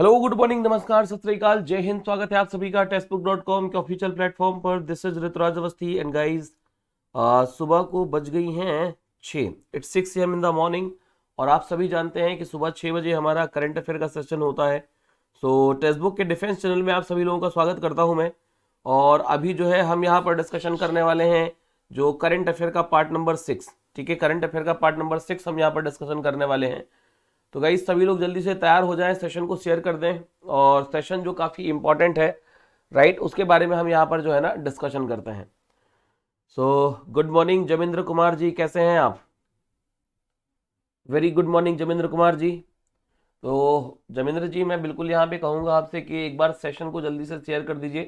Hello good morning नमस्कार सत जय हिंद स्वागत है आप सभी का टेक्स्ट बुक डॉट कॉम के ऑफिशियल प्लेटफॉर्म पर this is Rituraj Awasthi and guys सुबह को बज गई हैं छः it's six AM in the morning और आप सभी जानते हैं कि सुबह छः बजे हमारा करंट अफेयर का सेशन होता है सो so, टेक्स्ट बुक के डिफेंस चैनल में आप सभी लोगों का स्वागत करता हूँ मैं और अभी जो है हम यहाँ पर डिस्कशन करने वाले हैं जो करंट अफेयर का पार्ट नंबर सिक्स ठीक है करंट अफेयर का पार्ट नंबर सिक्स हम यहाँ पर डिस्कशन करने वाले हैं तो गाइज सभी लोग जल्दी से तैयार हो जाए सेशन को शेयर कर दें और सेशन जो काफ़ी इम्पोर्टेंट है राइट उसके बारे में हम यहाँ पर जो है ना डिस्कशन करते हैं so good morning Jamindra Kumar ji कैसे हैं आप very good morning Jamindra Kumar ji तो जमिंद्र जी मैं बिल्कुल यहाँ पे कहूँगा आपसे कि एक बार सेशन को जल्दी से शेयर कर दीजिए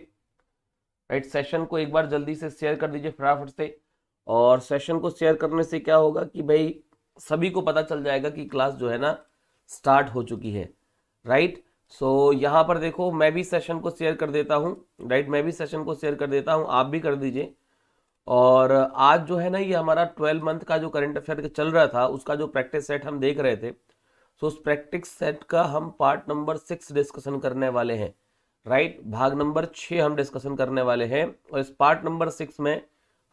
राइट सेशन को एक बार जल्दी से शेयर कर दीजिए फटाफट से और सेशन को शेयर करने से क्या होगा कि भाई सभी को पता चल जाएगा कि क्लास जो है ना स्टार्ट हो चुकी है राइट सो so, यहाँ पर देखो मैं भी सेशन को शेयर कर देता हूँ राइट मैं भी सेशन को शेयर कर देता हूँ आप भी कर दीजिए और आज जो है ना ये हमारा ट्वेल्व मंथ का जो करंट अफेयर चल रहा था उसका जो प्रैक्टिस सेट हम देख रहे थे सो उस प्रैक्टिस सेट का हम पार्ट नंबर सिक्स डिस्कशन करने वाले हैं राइट भाग नंबर छः हम डिस्कशन करने वाले हैं और इस पार्ट नंबर सिक्स में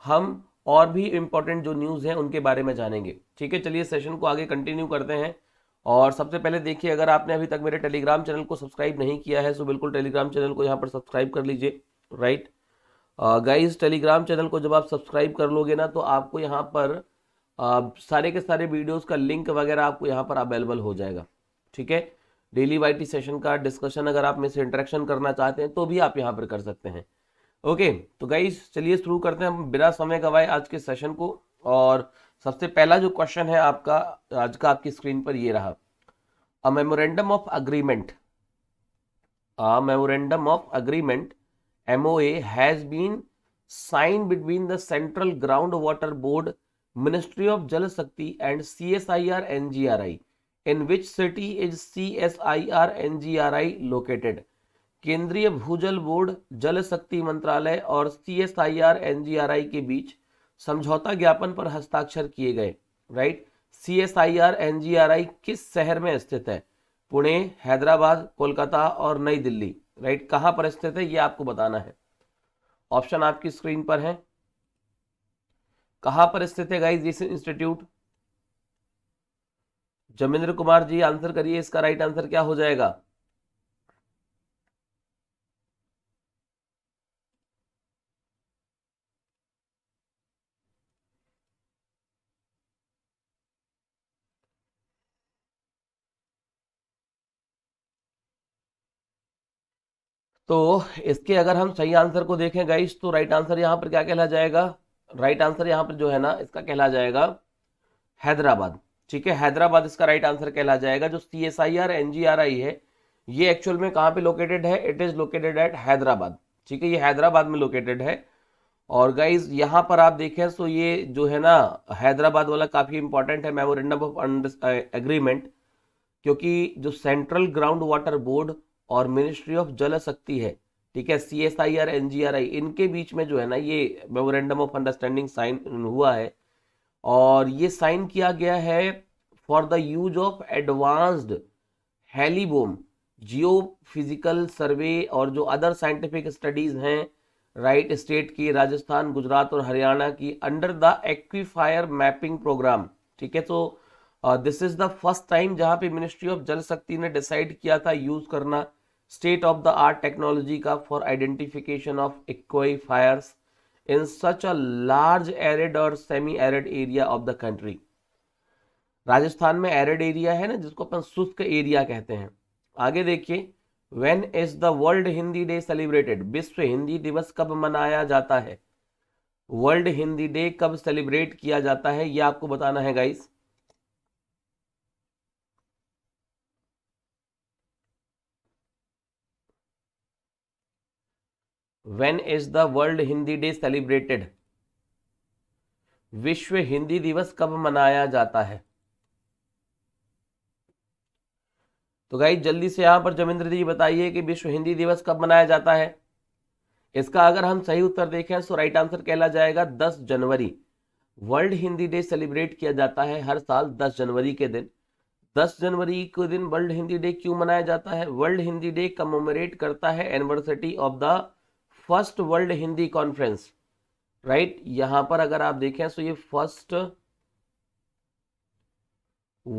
हम और भी इम्पोर्टेंट जो न्यूज़ हैं उनके बारे में जानेंगे ठीक है चलिए सेशन को आगे कंटिन्यू करते हैं और सबसे पहले देखिए अगर आपने अभी तक मेरे टेलीग्राम चैनल को सब्सक्राइब नहीं किया है तो बिल्कुल टेलीग्राम चैनल को यहाँ पर सब्सक्राइब कर लीजिए राइट गाइस टेलीग्राम चैनल को जब आप सब्सक्राइब कर लोगे ना तो आपको यहाँ पर सारे के सारे वीडियोस का लिंक वगैरह आपको यहाँ पर अवेलेबल हो जाएगा ठीक है डेली वाई सेशन का डिस्कशन अगर आप में से इंटरेक्शन करना चाहते हैं तो भी आप यहाँ पर कर सकते हैं ओके तो गाइज चलिए शुरू करते हैं हम बिना समय गवाए आज के सेशन को और सबसे पहला जो क्वेश्चन है आपका आज का आपकी स्क्रीन पर ये रहा a memorandum of agreement a memorandum of agreement MOA has been sign between the central ground water board ministry of Jal Shakti and C S I R N G R I in which city is C S I R N G R I located केंद्रीय भूजल board Jal Shakti मंत्रालय और C S I R N G R I के बीच समझौता ज्ञापन पर हस्ताक्षर किए गए right C S I R N G R I किस शहर में स्थित है पुणे हैदराबाद कोलकाता और नई दिल्ली राइट कहां पर स्थित है यह आपको बताना है ऑप्शन आपकी स्क्रीन पर है कहां पर स्थित है गाइज इस इंस्टीट्यूट जमेंद्र कुमार जी आंसर करिए इसका राइट आंसर क्या हो जाएगा तो इसके अगर हम सही आंसर को देखें गाइस तो राइट आंसर यहाँ पर क्या कहला जाएगा राइट आंसर यहाँ पर जो है ना इसका कहला जाएगा हैदराबाद ठीक है हैदराबाद इसका राइट आंसर कहला जाएगा जो C S I R N G R I है ये एक्चुअल में कहाँ पे लोकेटेड है it is located at Hyderabad ठीक है ये हैदराबाद में लोकेटेड है और गाइज यहाँ पर आप देखें तो ये जो है ना हैदराबाद वाला काफ़ी इंपॉर्टेंट है मेमोरेंडम ऑफ एग्रीमेंट क्योंकि जो सेंट्रल ग्राउंड वाटर बोर्ड और मिनिस्ट्री ऑफ जल शक्ति है ठीक है C S I R N G R I इनके बीच में जो है ना ये मेमोरेंडम ऑफ अंडरस्टैंडिंग साइन हुआ है और ये साइन किया गया है for the use of advanced heliborne geophysical survey और जो अदर साइंटिफिक स्टडीज हैं राइट स्टेट की राजस्थान गुजरात और हरियाणा की under the aquifer mapping programme ठीक है तो this is the first time जहां पे मिनिस्ट्री ऑफ जल शक्ति ने डिसाइड किया था यूज करना state of the art technology का for identification of aquifers in such a large arid और semi arid area of the country Rajasthan में एरिड एरिया है ना जिसको अपन शुष्क एरिया कहते हैं आगे देखिए when is the world Hindi day celebrated विश्व हिंदी दिवस कब मनाया जाता है वर्ल्ड हिंदी डे कब सेलिब्रेट किया जाता है यह आपको बताना है guys when is the world Hindi day celebrated विश्व हिंदी दिवस कब मनाया जाता है तो गाई जल्दी से यहां पर जमिंद्र जी बताइए कि विश्व हिंदी दिवस कब मनाया जाता है इसका अगर हम सही उत्तर देखें तो राइट आंसर कहला जाएगा 10 जनवरी वर्ल्ड हिंदी डे सेलिब्रेट किया जाता है हर साल 10 जनवरी के दिन 10 जनवरी के दिन वर्ल्ड हिंदी डे क्यों मनाया जाता है वर्ल्ड हिंदी डे कमोमरेट करता है anniversary of the first world Hindi conference right यहां पर अगर आप देखें तो ये first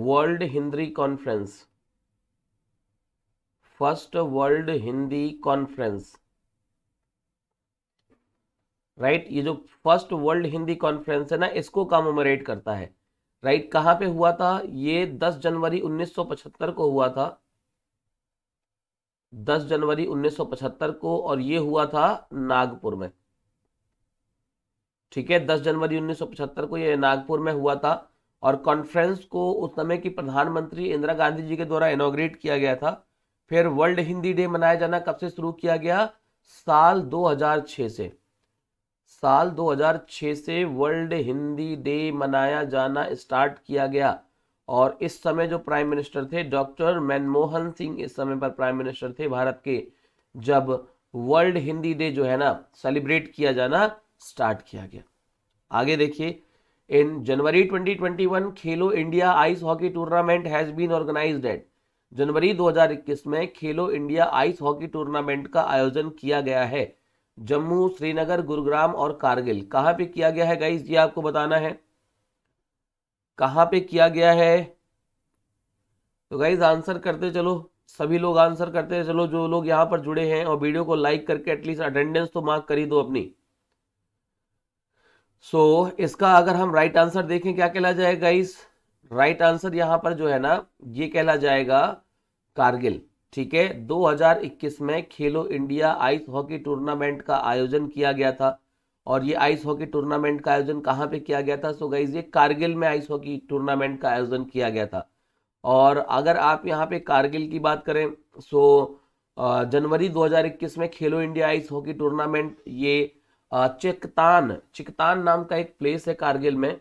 world Hindi conference first world Hindi conference right ये जो फर्स्ट वर्ल्ड हिंदी कॉन्फ्रेंस है ना इसको कॉमोमरेट करता है राइट right? कहां पे हुआ था ये 10 जनवरी 1975 को हुआ था 10 जनवरी 1975 को और ये हुआ था नागपुर में ठीक है 10 जनवरी 1975 को ये नागपुर में हुआ था और कॉन्फ्रेंस को उस समय की प्रधानमंत्री इंदिरा गांधी जी के द्वारा इनोग्रेट किया गया था फिर वर्ल्ड हिंदी डे मनाया जाना कब से शुरू किया गया साल 2006 से साल 2006 से वर्ल्ड हिंदी डे मनाया जाना स्टार्ट किया गया और इस समय जो प्राइम मिनिस्टर थे डॉक्टर मनमोहन सिंह इस समय पर प्राइम मिनिस्टर थे भारत के जब वर्ल्ड हिंदी डे जो है ना सेलिब्रेट किया जाना स्टार्ट किया गया आगे देखिए इन January 2021 Khelo India ice hockey tournament has been organised at January 2021 में खेलो इंडिया आइस हॉकी टूर्नामेंट का आयोजन किया गया है जम्मू श्रीनगर गुरुग्राम और कारगिल कहाँ पे किया गया है गाइस ये आपको बताना है कहां पे किया गया है तो गाइज आंसर करते चलो सभी लोग आंसर करते चलो जो लोग यहां पर जुड़े हैं और वीडियो को लाइक करके एटलीस्ट अटेंडेंस तो मार्क कर ही दो अपनी सो so, इसका अगर हम राइट right आंसर देखें क्या कहला जाएगा गाइस राइट आंसर यहां पर जो है ना ये कहला जाएगा कारगिल ठीक है 2021 में खेलो इंडिया आइस हॉकी टूर्नामेंट का आयोजन किया गया था और ये आइस हॉकी टूर्नामेंट का आयोजन कहाँ पे किया गया था सो गाइज ये कारगिल में आइस हॉकी टूर्नामेंट का आयोजन किया गया था और अगर आप यहाँ पे कारगिल की बात करें सो जनवरी 2021 में खेलो इंडिया आइस हॉकी टूर्नामेंट ये चिकतान चिकतान नाम का एक प्लेस है कारगिल में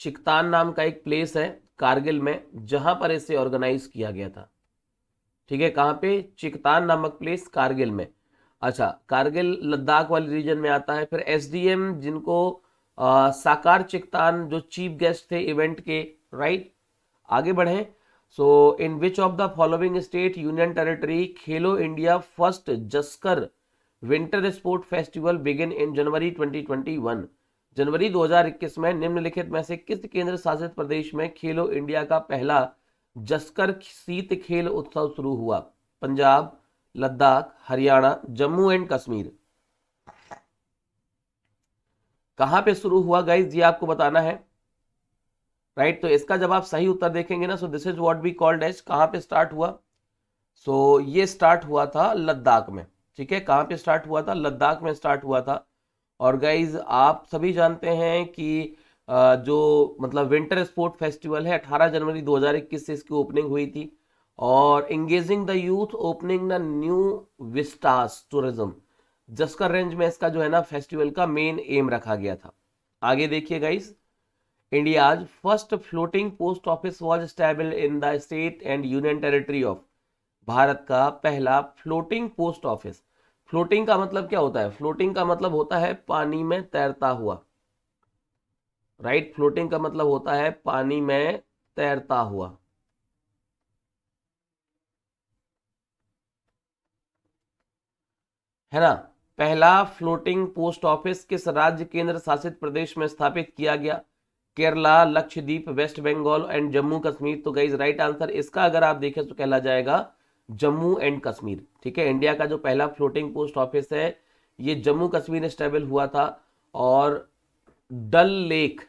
चिकतान नाम का एक प्लेस है कारगिल में जहां पर इसे ऑर्गेनाइज किया गया था ठीक है कहाँ पे चिकतान नामक प्लेस कारगिल में अच्छा कारगिल लद्दाख वाले रीजन में आता है फिर एसडीएम जिनको आ, साकार चिकतान जो चीफ गेस्ट थे इवेंट के राइट आगे बढ़ें so in which of the following state union territory Khelo India first Zanskar winter sport festival begin in January 2021 जनवरी 2021 में निम्नलिखित में से किस केंद्र शासित प्रदेश में खेलो इंडिया का पहला जस्कर शीत खेल उत्सव शुरू हुआ पंजाब लद्दाख हरियाणा जम्मू एंड कश्मीर कहां पे शुरू हुआ गाइस ये आपको बताना है राइट right? तो इसका जब आप सही उत्तर देखेंगे ना so this is what be called as कहां पे स्टार्ट हुआ सो so, ये स्टार्ट हुआ था लद्दाख में ठीक है कहां पे स्टार्ट हुआ था लद्दाख में स्टार्ट हुआ था और गाइज आप सभी जानते हैं कि जो मतलब विंटर स्पोर्ट फेस्टिवल है 18 जनवरी 2021 से इसकी ओपनिंग हुई थी और engaging the youth opening the new vistas tourism Zanskar range में इसका जो है ना फेस्टिवल का मेन एम रखा गया था आगे देखिए गाइस इंडिया आज first floating post office was stable in the state and union territory of Bharat का पहला फ्लोटिंग पोस्ट ऑफिस फ्लोटिंग का मतलब क्या होता है फ्लोटिंग का मतलब होता है पानी में तैरता हुआ राइट फ्लोटिंग का मतलब होता है पानी में तैरता हुआ है ना पहला फ्लोटिंग पोस्ट ऑफिस किस राज्य केंद्र शासित प्रदेश में स्थापित किया गया केरला लक्षद्वीप वेस्ट बंगाल एंड जम्मू कश्मीर तो गई राइट आंसर इसका अगर आप देखें तो कहला जाएगा जम्मू एंड कश्मीर ठीक है इंडिया का जो पहला फ्लोटिंग पोस्ट ऑफिस है ये जम्मू कश्मीर स्टेबल हुआ था और डल लेक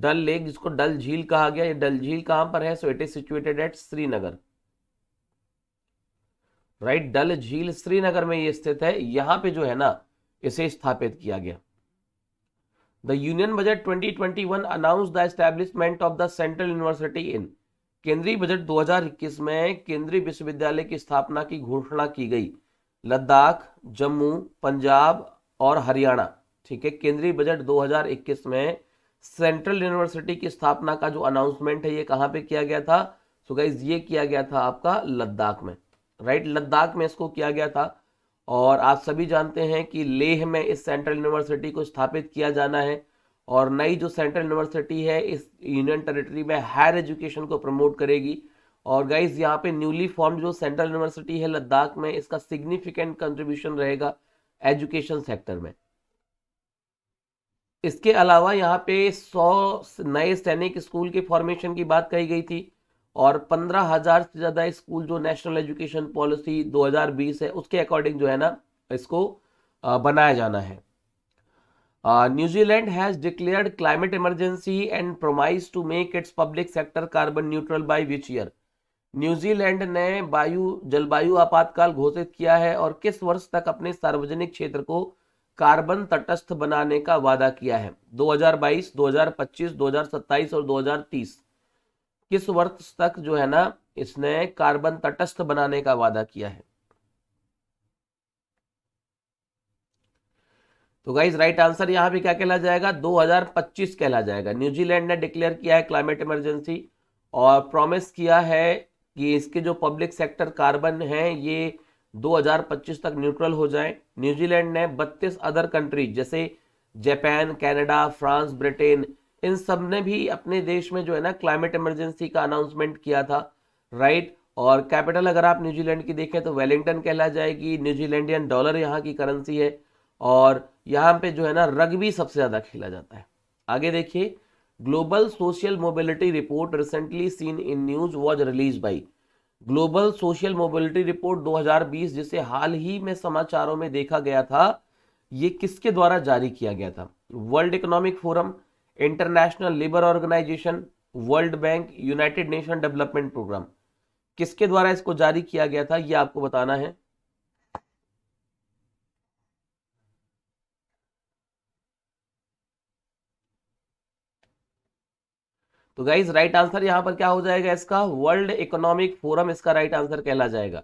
डल लेक जिसको डल झील कहा गया ये डल झील कहां पर है so it is situated at Srinagar right Dal झील श्रीनगर में ये स्थित है यहां पे जो है ना इसे स्थापित किया गया the union budget 2021 announce the establishment of the central university in केंद्रीय बजट 2021 में केंद्रीय विश्वविद्यालय की स्थापना की घोषणा की गई लद्दाख जम्मू पंजाब और हरियाणा ठीक है केंद्रीय बजट 2021 में सेंट्रल यूनिवर्सिटी की स्थापना का जो अनाउंसमेंट है ये कहाँ पे किया गया था सो गाइज ये किया गया था आपका लद्दाख में राइट लद्दाख में इसको किया गया था और आप सभी जानते हैं कि लेह में इस सेंट्रल यूनिवर्सिटी को स्थापित किया जाना है और नई जो सेंट्रल यूनिवर्सिटी है इस यूनियन टेरिटरी में हायर एजुकेशन को प्रमोट करेगी और गाइज यहाँ पे न्यूली फॉर्म जो सेंट्रल यूनिवर्सिटी है लद्दाख में इसका सिग्निफिकेंट कंट्रीब्यूशन रहेगा एजुकेशन सेक्टर में इसके अलावा यहाँ पे सौ नए सैनिक स्कूल के फॉर्मेशन की बात कही गई थी और पंद्रह हजार से ज़्यादा स्कूल जो नेशनल एजुकेशन पॉलिसी 2020 है उसके अकॉर्डिंग जो है ना इसको बनाया जाना है New Zealand has declared climate emergency and promise to make its public sector carbon neutral by which year New Zealand ने वायु जलवायु आपातकाल घोषित किया है और किस वर्ष तक अपने सार्वजनिक क्षेत्र को कार्बन तटस्थ बनाने का वादा किया है 2022, 2025, 2027 और 2030 किस वर्ष तक जो है ना इसने कार्बन तटस्थ बनाने का वादा किया है तो गाइज राइट आंसर यहां पे क्या कहला जाएगा 2025 कहला जाएगा न्यूजीलैंड ने डिक्लेयर किया है क्लाइमेट इमरजेंसी और प्रॉमिस किया है कि इसके जो पब्लिक सेक्टर कार्बन है ये 2025 तक न्यूट्रल हो जाए न्यूजीलैंड ने 32 अदर कंट्रीज जैसे जापान कनाडा फ्रांस ब्रिटेन इन सब ने भी अपने देश में जो है ना क्लाइमेट इमरजेंसी का अनाउंसमेंट किया था राइट और कैपिटल अगर आप न्यूजीलैंड की देखें तो वेलिंगटन कहला जाएगी न्यूजीलैंडियन डॉलर यहाँ की करेंसी है और यहाँ पे जो है ना रग सबसे ज़्यादा खेला जाता है आगे देखिए global social mobility report recently seen in news was release by global social mobility report 2020 जिसे हाल ही में समाचारों में देखा गया था ये किसके द्वारा जारी किया गया था world economic forum international labour organisation world bank united nation development programme किसके द्वारा इसको जारी किया गया था ये आपको बताना है तो गाइज राइट आंसर यहां पर क्या हो जाएगा इसका वर्ल्ड इकोनॉमिक फोरम इसका राइट आंसर कहला जाएगा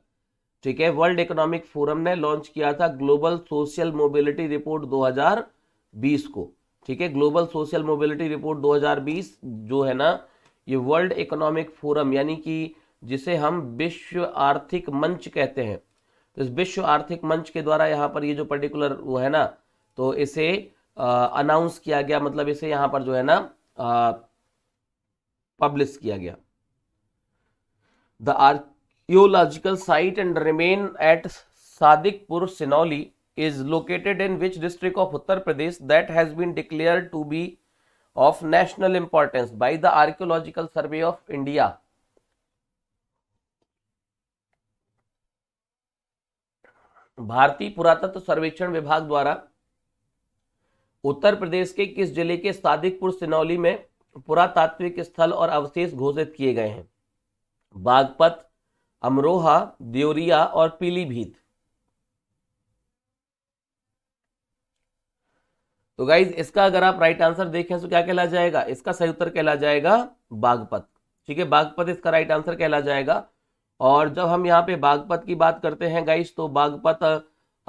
ठीक है वर्ल्ड इकोनॉमिक फोरम ने लॉन्च किया था ग्लोबल सोशल मोबिलिटी रिपोर्ट 2020 को ठीक है ग्लोबल सोशल मोबिलिटी रिपोर्ट 2020 जो है ना ये वर्ल्ड इकोनॉमिक फोरम यानी कि जिसे हम विश्व आर्थिक मंच कहते हैं तो इस विश्व आर्थिक मंच के द्वारा यहाँ पर ये जो पर्टिकुलर वो है ना तो इसे अनाउंस किया गया मतलब इसे यहाँ पर जो है ना पब्लिश किया गया the archaeological site and remain at Sadikpur Sinauli is located in which district of Uttar Pradesh that has been declare to be of national importance by the archaeological survey of India भारतीय पुरातत्व सर्वेक्षण विभाग द्वारा उत्तर प्रदेश के किस जिले के सादिकपुर सिनौली में पुरातात्विक स्थल और अवशेष घोषित किए गए हैं बागपत अमरोहा देवरिया और पीलीभीत तो गाइज इसका अगर आप राइट आंसर देखें तो क्या कहला जाएगा इसका सही उत्तर कहला जाएगा बागपत ठीक है बागपत इसका राइट आंसर कहला जाएगा और जब हम यहाँ पे बागपत की बात करते हैं गाइस तो बागपत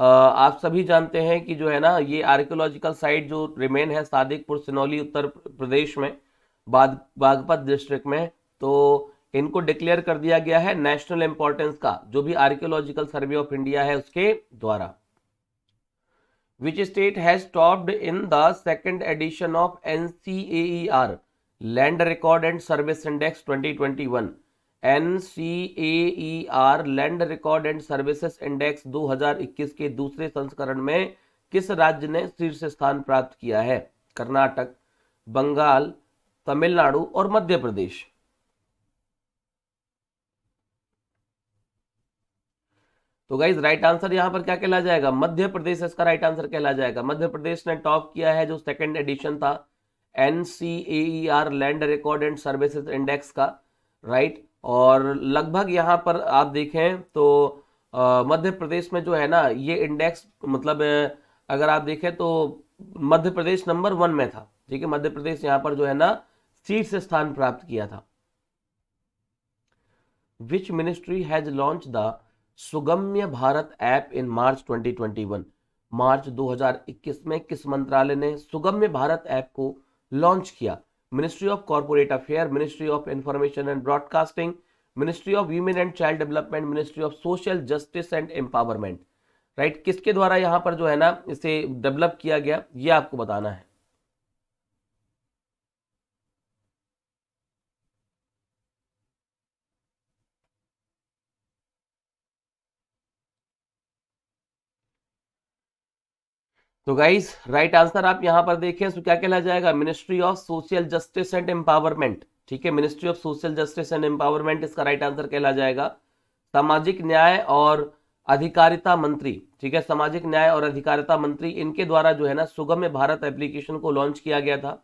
आप सभी जानते हैं कि जो है ना ये आर्कियोलॉजिकल साइट जो रिमेन है सादिकपुर सिनौली उत्तर प्रदेश में बागपत डिस्ट्रिक्ट में तो इनको डिक्लेयर कर दिया गया है नेशनल इंपॉर्टेंस का जो भी आर्कियोलॉजिकल सर्वे ऑफ इंडिया है उसके द्वारा which state has topped in the second edition of N C A R land record and service index 2021 NCAER land record and services index 2021 के दूसरे संस्करण में किस राज्य ने शीर्ष स्थान प्राप्त किया है कर्नाटक बंगाल तमिलनाडु और मध्य प्रदेश तो गाइज राइट आंसर यहां पर क्या कहला जाएगा मध्य प्रदेश इसका राइट आंसर कहला जाएगा मध्य प्रदेश ने टॉप किया है जो सेकंड एडिशन था NCAER land record and services index का राइट और लगभग यहां पर आप देखें तो मध्य प्रदेश में जो है ना ये इंडेक्स मतलब अगर आप देखें तो मध्य प्रदेश नंबर वन में था ठीक है मध्य प्रदेश यहाँ पर जो है ना शीर्ष स्थान प्राप्त किया था which ministry has launch the Sugamya Bharat app in March 2021 मार्च 2021 में किस मंत्रालय ने सुगम्य भारत ऐप को लॉन्च किया ministry of corporate affair ministry of information and broadcasting ministry of women and child development ministry of social justice and empowerment right किसके द्वारा यहां पर जो है ना इसे डेवलप किया गया ये आपको बताना है तो गाइज राइट आंसर आप यहां पर देखें तो क्या कहला जाएगा ministry of social justice and empowerment ठीक है ministry of social justice and empowerment इसका राइट आंसर कहला जाएगा सामाजिक न्याय और अधिकारिता मंत्री ठीक है सामाजिक न्याय और अधिकारिता मंत्री इनके द्वारा जो है ना सुगम्य भारत एप्लीकेशन को लॉन्च किया गया था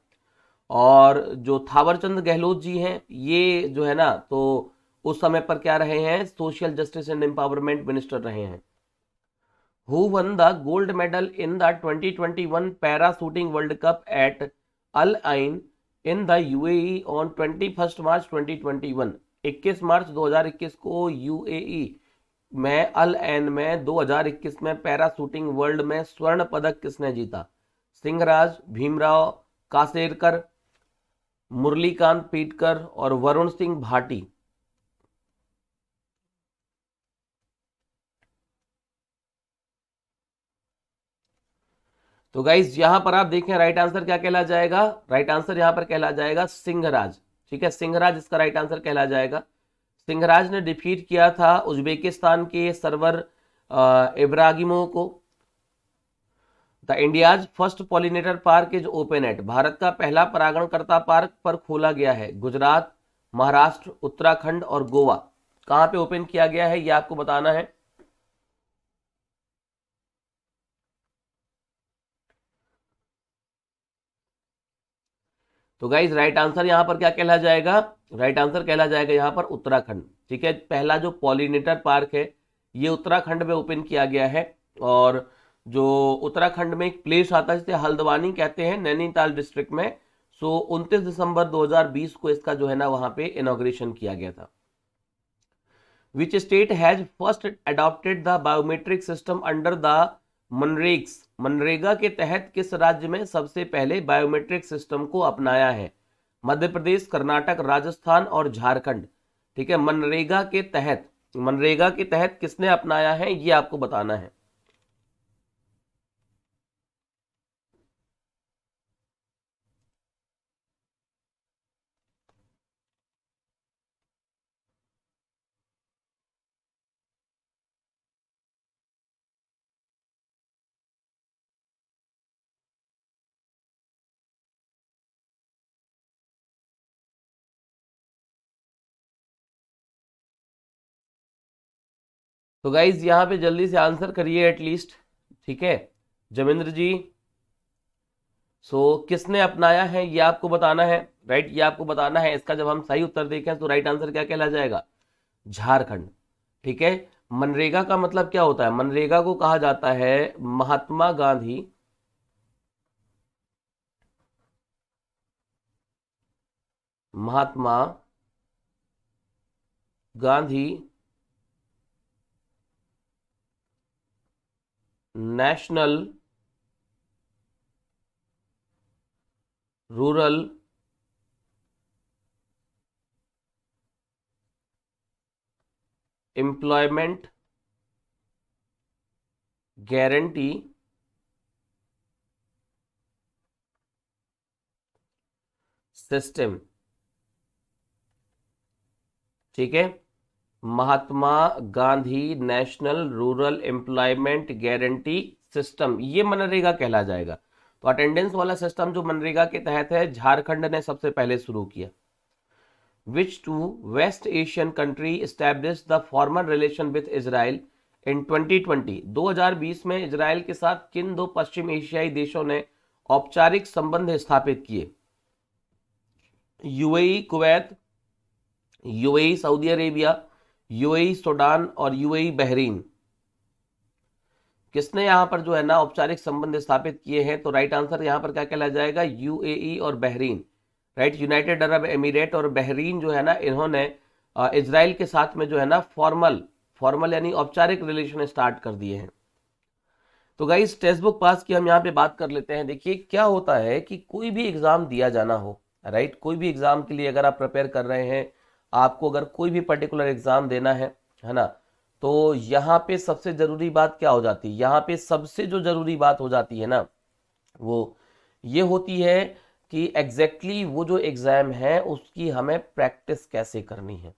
और जो थावरचंद गहलोत जी हैं ये जो है ना तो उस समय पर क्या रहे हैं social justice and empowerment minister रहे हैं who won the gold medal in the 2021 para shooting world cup at al ain in the uae on you march 2021 21 मार्च 2021 को यूएई e में अल एन में 2021 में पैरा शूटिंग वर्ल्ड में स्वर्ण पदक किसने जीता सिंहराज भीमराव कासेरकर मुरलीकांत पीटकर और वरुण सिंह भाटी तो गाइज यहां पर आप देखें राइट आंसर क्या कहला जाएगा राइट आंसर यहां पर कहला जाएगा सिंहराज ठीक है सिंहराज इसका राइट आंसर कहला जाएगा सिंहराज ने डिफीट किया था उज्बेकिस्तान के सर्वर इब्रागिमो को the India's first pollinator park is open at Bharat का पहला परागणकर्ता पार्क पर खोला गया है गुजरात महाराष्ट्र उत्तराखंड और गोवा कहाँ पे ओपन किया गया है ये आपको बताना है तो गाइज राइट आंसर यहां पर क्या कहला जाएगा राइट आंसर कहला जाएगा यहां पर उत्तराखंड ठीक है पहला जो पॉलिनेटर पार्क है ये उत्तराखंड में ओपन किया गया है और जो उत्तराखंड में एक प्लेस आता है जिसे हल्द्वानी कहते हैं नैनीताल डिस्ट्रिक्ट में सो उनतीस दिसंबर 2020 को इसका जो है ना वहां पे इनोग्रेशन किया गया था which state has first adopted the biometric system under the MNREGS MNREGA के तहत किस राज्य में सबसे पहले बायोमेट्रिक सिस्टम को अपनाया है मध्य प्रदेश कर्नाटक राजस्थान और झारखंड ठीक है मनरेगा के तहत मनरेगा के तहत किसने अपनाया है ये आपको बताना है तो गाइज यहां पे जल्दी से आंसर करिए एटलीस्ट ठीक है जमेंद्र जी सो so, किसने अपनाया है ये आपको बताना है राइट ये आपको बताना है इसका जब हम सही उत्तर देखें तो राइट आंसर क्या कहला जाएगा झारखंड ठीक है मनरेगा का मतलब क्या होता है मनरेगा को कहा जाता है Mahatma Gandhi Mahatma Gandhi national rural employment guarantee system ठीक है Mahatma Gandhi national rural employment guarantee system ये मनरेगा कहला जाएगा तो अटेंडेंस वाला सिस्टम जो मनरेगा के तहत है झारखंड ने सबसे पहले शुरू किया which two West Asian country establish the formal relation with Israel in 2020 2020 में इसराइल के साथ किन दो पश्चिम एशियाई देशों ने औपचारिक संबंध स्थापित किए UAE Kuwait UAE Saudi Arabia UAE Sudan और यूएई बहरीन किसने यहां पर जो है ना औपचारिक संबंध स्थापित किए हैं तो राइट आंसर यहां पर क्या कहला जाएगा यूएई और Bahrain right United Arab Emirate और बहरीन जो है ना इन्होंने इसराइल के साथ में जो है ना फॉर्मल फॉर्मल यानी औपचारिक रिलेशन स्टार्ट कर दिए हैं तो गाइस टेक्स्ट बुक पास की हम यहाँ पे बात कर लेते हैं देखिए क्या होता है कि कोई भी एग्ज़ाम दिया जाना हो राइट कोई भी एग्ज़ाम के लिए अगर आप प्रिपेयर कर रहे हैं आपको अगर कोई भी पर्टिकुलर एग्ज़ाम देना है है ना तो यहाँ पे सबसे ज़रूरी बात क्या हो जाती है यहाँ पे सबसे जो ज़रूरी बात हो जाती है ना वो ये होती है कि एग्जैक्टली exactly वो जो एग्ज़ाम है उसकी हमें प्रैक्टिस कैसे करनी है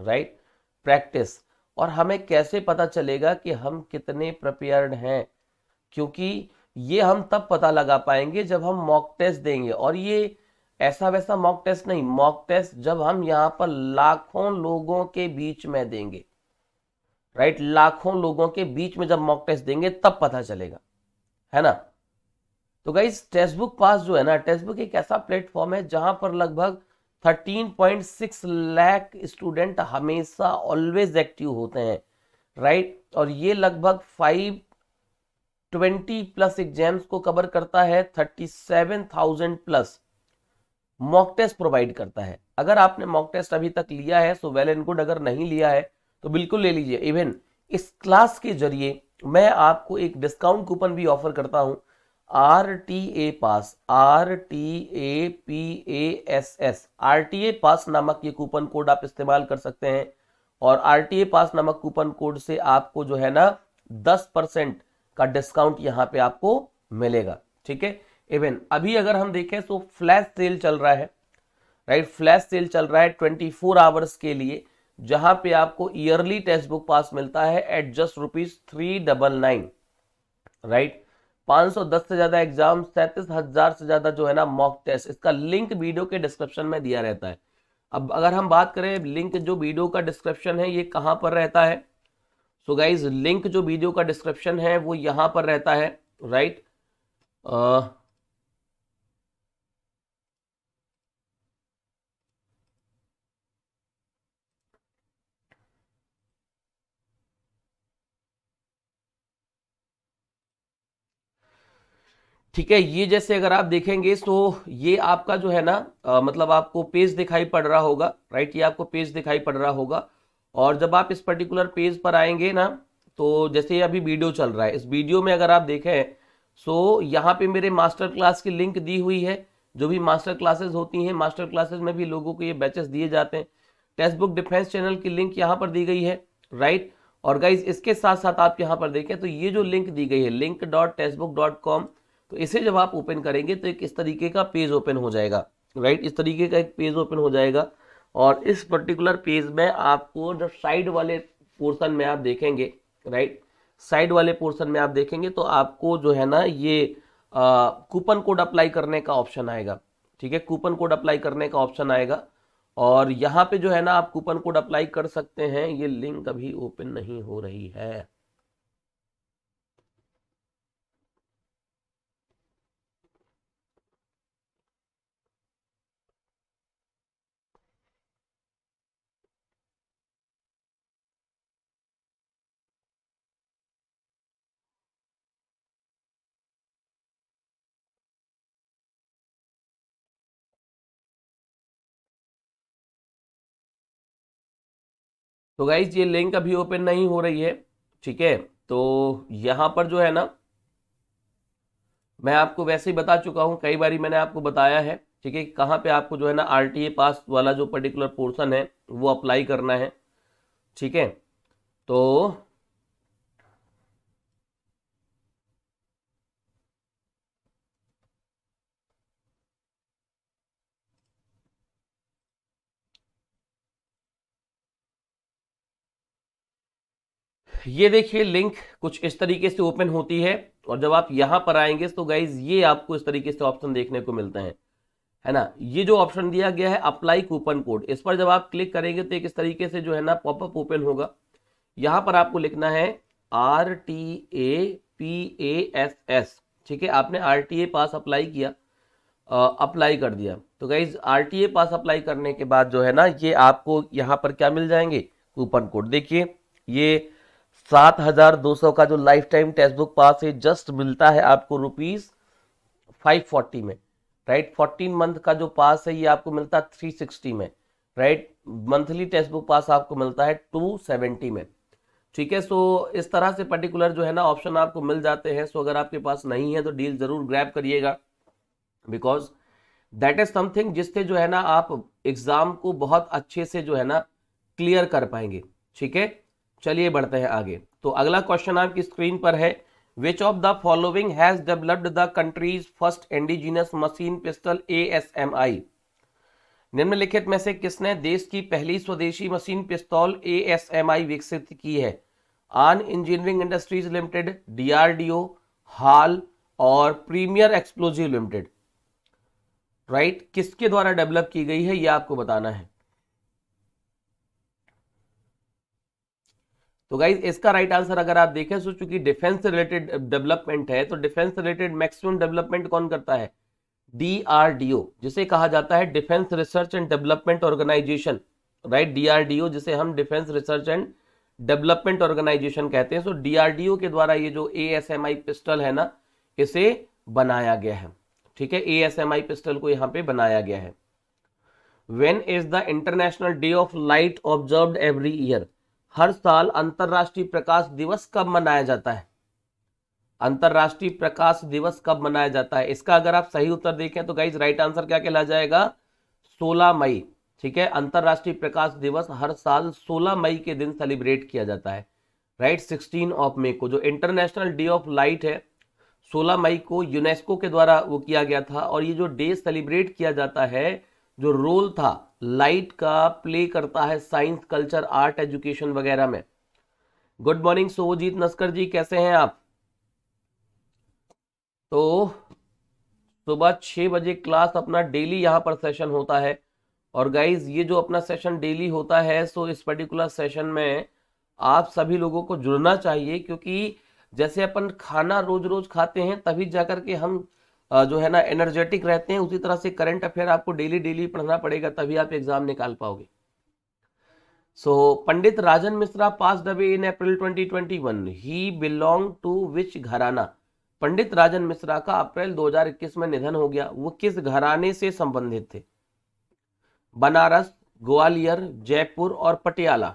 राइट right? प्रैक्टिस और हमें कैसे पता चलेगा कि हम कितने प्रिपेयर्ड हैं क्योंकि ये हम तब पता लगा पाएंगे जब हम मॉक टेस्ट देंगे और ये ऐसा वैसा मॉक टेस्ट नहीं मॉक टेस्ट जब हम यहाँ पर लाखों लोगों के बीच में देंगे राइट लाखों लोगों के बीच में जब मॉक टेस्ट देंगे तब पता चलेगा है ना तो गाइस टेक्स्ट बुक पास जो है ना टेक्स्ट बुक एक ऐसा प्लेटफॉर्म है जहां पर लगभग 13.6 लाख स्टूडेंट हमेशा ऑलवेज एक्टिव होते हैं राइट और ये लगभग 520 प्लस एग्जाम्स को कवर करता है 37,000 प्लस मॉक टेस्ट प्रोवाइड करता है अगर आपने मॉक टेस्ट अभी तक लिया है सो वेल एंड गुड अगर नहीं लिया है तो बिल्कुल ले लीजिए इवन इस क्लास के जरिए मैं आपको एक डिस्काउंट कूपन भी ऑफर करता हूं R T A pass R T A P A S S R T A pass नामक ये कूपन कोड आप इस्तेमाल कर सकते हैं और आर टी ए पास नामक कूपन कोड से आपको जो है ना दस परसेंट का डिस्काउंट यहाँ पे आपको मिलेगा ठीक है इवन अभी अगर हम देखें तो फ्लैश सेल चल रहा है राइट फ्लैश सेल चल रहा है ट्वेंटी फोर आवर्स के लिए जहां पे आपको ईयरली टेक्स्ट बुक पास मिलता है at just rupees three double nine right 510 से ज्यादा एग्जाम सैंतीस हजार से ज्यादा जो है ना मॉक टेस्ट इसका लिंक वीडियो के डिस्क्रिप्शन में दिया रहता है अब अगर हम बात करें लिंक जो वीडियो का डिस्क्रिप्शन है ये कहाँ पर रहता है सो so गाइज लिंक जो वीडियो का डिस्क्रिप्शन है वो यहाँ पर रहता है राइट right? uh, ठीक है ये जैसे अगर आप देखेंगे तो ये आपका जो है ना आ, मतलब आपको पेज दिखाई पड़ रहा होगा राइट ये आपको पेज दिखाई पड़ रहा होगा और जब आप इस पर्टिकुलर पेज पर आएंगे ना तो जैसे ये अभी वीडियो चल रहा है इस वीडियो में अगर आप देखें सो यहाँ पे मेरे मास्टर क्लास की लिंक दी हुई है जो भी मास्टर क्लासेस होती हैं मास्टर क्लासेस में भी लोगों को ये बैचेस दिए जाते हैं टेक्स्ट बुक डिफेंस चैनल की लिंक यहाँ पर दी गई है राइट और गाइज इसके साथ साथ आप यहाँ पर देखें तो ये जो लिंक दी गई है link dot text book dot com तो इसे जब आप ओपन करेंगे तो एक इस तरीके का पेज ओपन हो जाएगा राइट इस तरीके का एक पेज ओपन हो जाएगा और इस पर्टिकुलर पेज में आपको जब साइड वाले पोर्सन में आप देखेंगे राइट साइड वाले पोर्सन में आप देखेंगे तो आपको जो है ना ये कूपन कोड अप्लाई करने का ऑप्शन आएगा ठीक है कूपन कोड अप्लाई करने का ऑप्शन आएगा और यहाँ पे जो है ना आप कूपन कोड अप्लाई कर सकते हैं ये लिंक अभी ओपन नहीं हो रही है तो गाइज ये लिंक अभी ओपन नहीं हो रही है ठीक है तो यहाँ पर जो है ना मैं आपको वैसे ही बता चुका हूँ कई बार मैंने आपको बताया है ठीक है कहाँ पे आपको जो है ना आर पास वाला जो पर्टिकुलर पोर्सन है वो अप्लाई करना है ठीक है तो ये देखिए लिंक कुछ इस तरीके से ओपन होती है और जब आप यहां पर आएंगे तो गाइज ये आपको इस तरीके से ऑप्शन देखने को मिलते हैं है ना ये जो ऑप्शन दिया गया है अप्लाई कूपन कोड इस पर जब आप क्लिक करेंगे तो एक इस तरीके से जो है ना पॉपअप ओपन होगा यहाँ पर आपको लिखना है R T A P A S S ठीक है आपने R T A pass apply किया आ, अप्लाई कर दिया तो guys R T A pass apply करने के बाद जो है ना ये आपको यहाँ पर क्या मिल जाएंगे कूपन कोड देखिए ये सात हजार दो सौ का जो life time text book pass है जस्ट मिलता है आपको रुपीज फाइव फोर्टी में राइट फोर्टीन मंथ का जो पास है ये आपको मिलता है थ्री सिक्सटी में right monthly text book pass आपको मिलता है टू सेवेंटी में ठीक है सो इस तरह से पर्टिकुलर जो है ना ऑप्शन आपको मिल जाते हैं सो अगर आपके पास नहीं है तो डील जरूर ग्रैप करिएगा बिकॉज दैट इज समथिंग जिससे जो है ना आप एग्जाम को बहुत अच्छे से जो है ना क्लियर कर पाएंगे ठीक है चलिए बढ़ते हैं आगे तो अगला क्वेश्चन आपकी स्क्रीन पर है which of the following has developed the country's first indigenous machine pistol A S M I निम्नलिखित में से किसने देश की पहली स्वदेशी मशीन पिस्तौल ए एस एम आई विकसित की है आन engineering industries limited DRDO HAL और प्रीमियर एक्सप्लोजिव लिमिटेड राइट किसके द्वारा डेवलप की गई है यह आपको बताना है तो गाइज इसका राइट आंसर अगर आप देखें सो चूंकि डिफेंस से रिलेटेड डेवलपमेंट है तो डिफेंस से रिलेटेड मैक्सिमम डेवलपमेंट कौन करता है डीआरडीओ जिसे कहा जाता है defence research and development organisation right DRDO जिसे हम defence research and development organisation कहते हैं सो डी डीआरडीओ के द्वारा ये जो ए पिस्टल है ना इसे बनाया गया है ठीक है ए पिस्टल को यहाँ पे बनाया गया है when is the international day of light observe every year हर साल अंतर्राष्ट्रीय प्रकाश दिवस कब मनाया जाता है अंतर्राष्ट्रीय प्रकाश दिवस कब मनाया जाता है इसका अगर आप सही उत्तर देखें तो गाइज राइट आंसर क्या कहला जाएगा 16 मई ठीक है अंतर्राष्ट्रीय प्रकाश दिवस हर साल 16 मई के दिन सेलिब्रेट किया जाता है राइट सिक्सटीन ऑफ मे को जो इंटरनेशनल डे ऑफ लाइट है 16 मई को यूनेस्को के द्वारा वो किया गया था और ये जो डे सेलिब्रेट किया जाता है जो रोल था लाइट का प्ले करता है साइंस कल्चर आर्ट एजुकेशन वगैरह में गुड मॉर्निंग सोजीत नस्कर जी कैसे हैं आप तो सुबह छह बजे क्लास अपना डेली यहां पर सेशन होता है और गाइज ये जो अपना सेशन डेली होता है सो इस पर्टिकुलर सेशन में आप सभी लोगों को जुड़ना चाहिए क्योंकि जैसे अपन खाना रोज रोज खाते हैं तभी जाकर के हम जो है ना एनर्जेटिक रहते हैं उसी तरह से करंट अफेयर आपको डेली डेली पढ़ना पड़ेगा तभी आप एग्जाम निकाल पाओगे so so, Pandit Rajan Mishra pass away in April 2021 ही belong to which gharana Pandit Rajan Mishra का अप्रैल 2021 में निधन हो गया वो किस घराने से संबंधित थे बनारस ग्वालियर जयपुर और पटियाला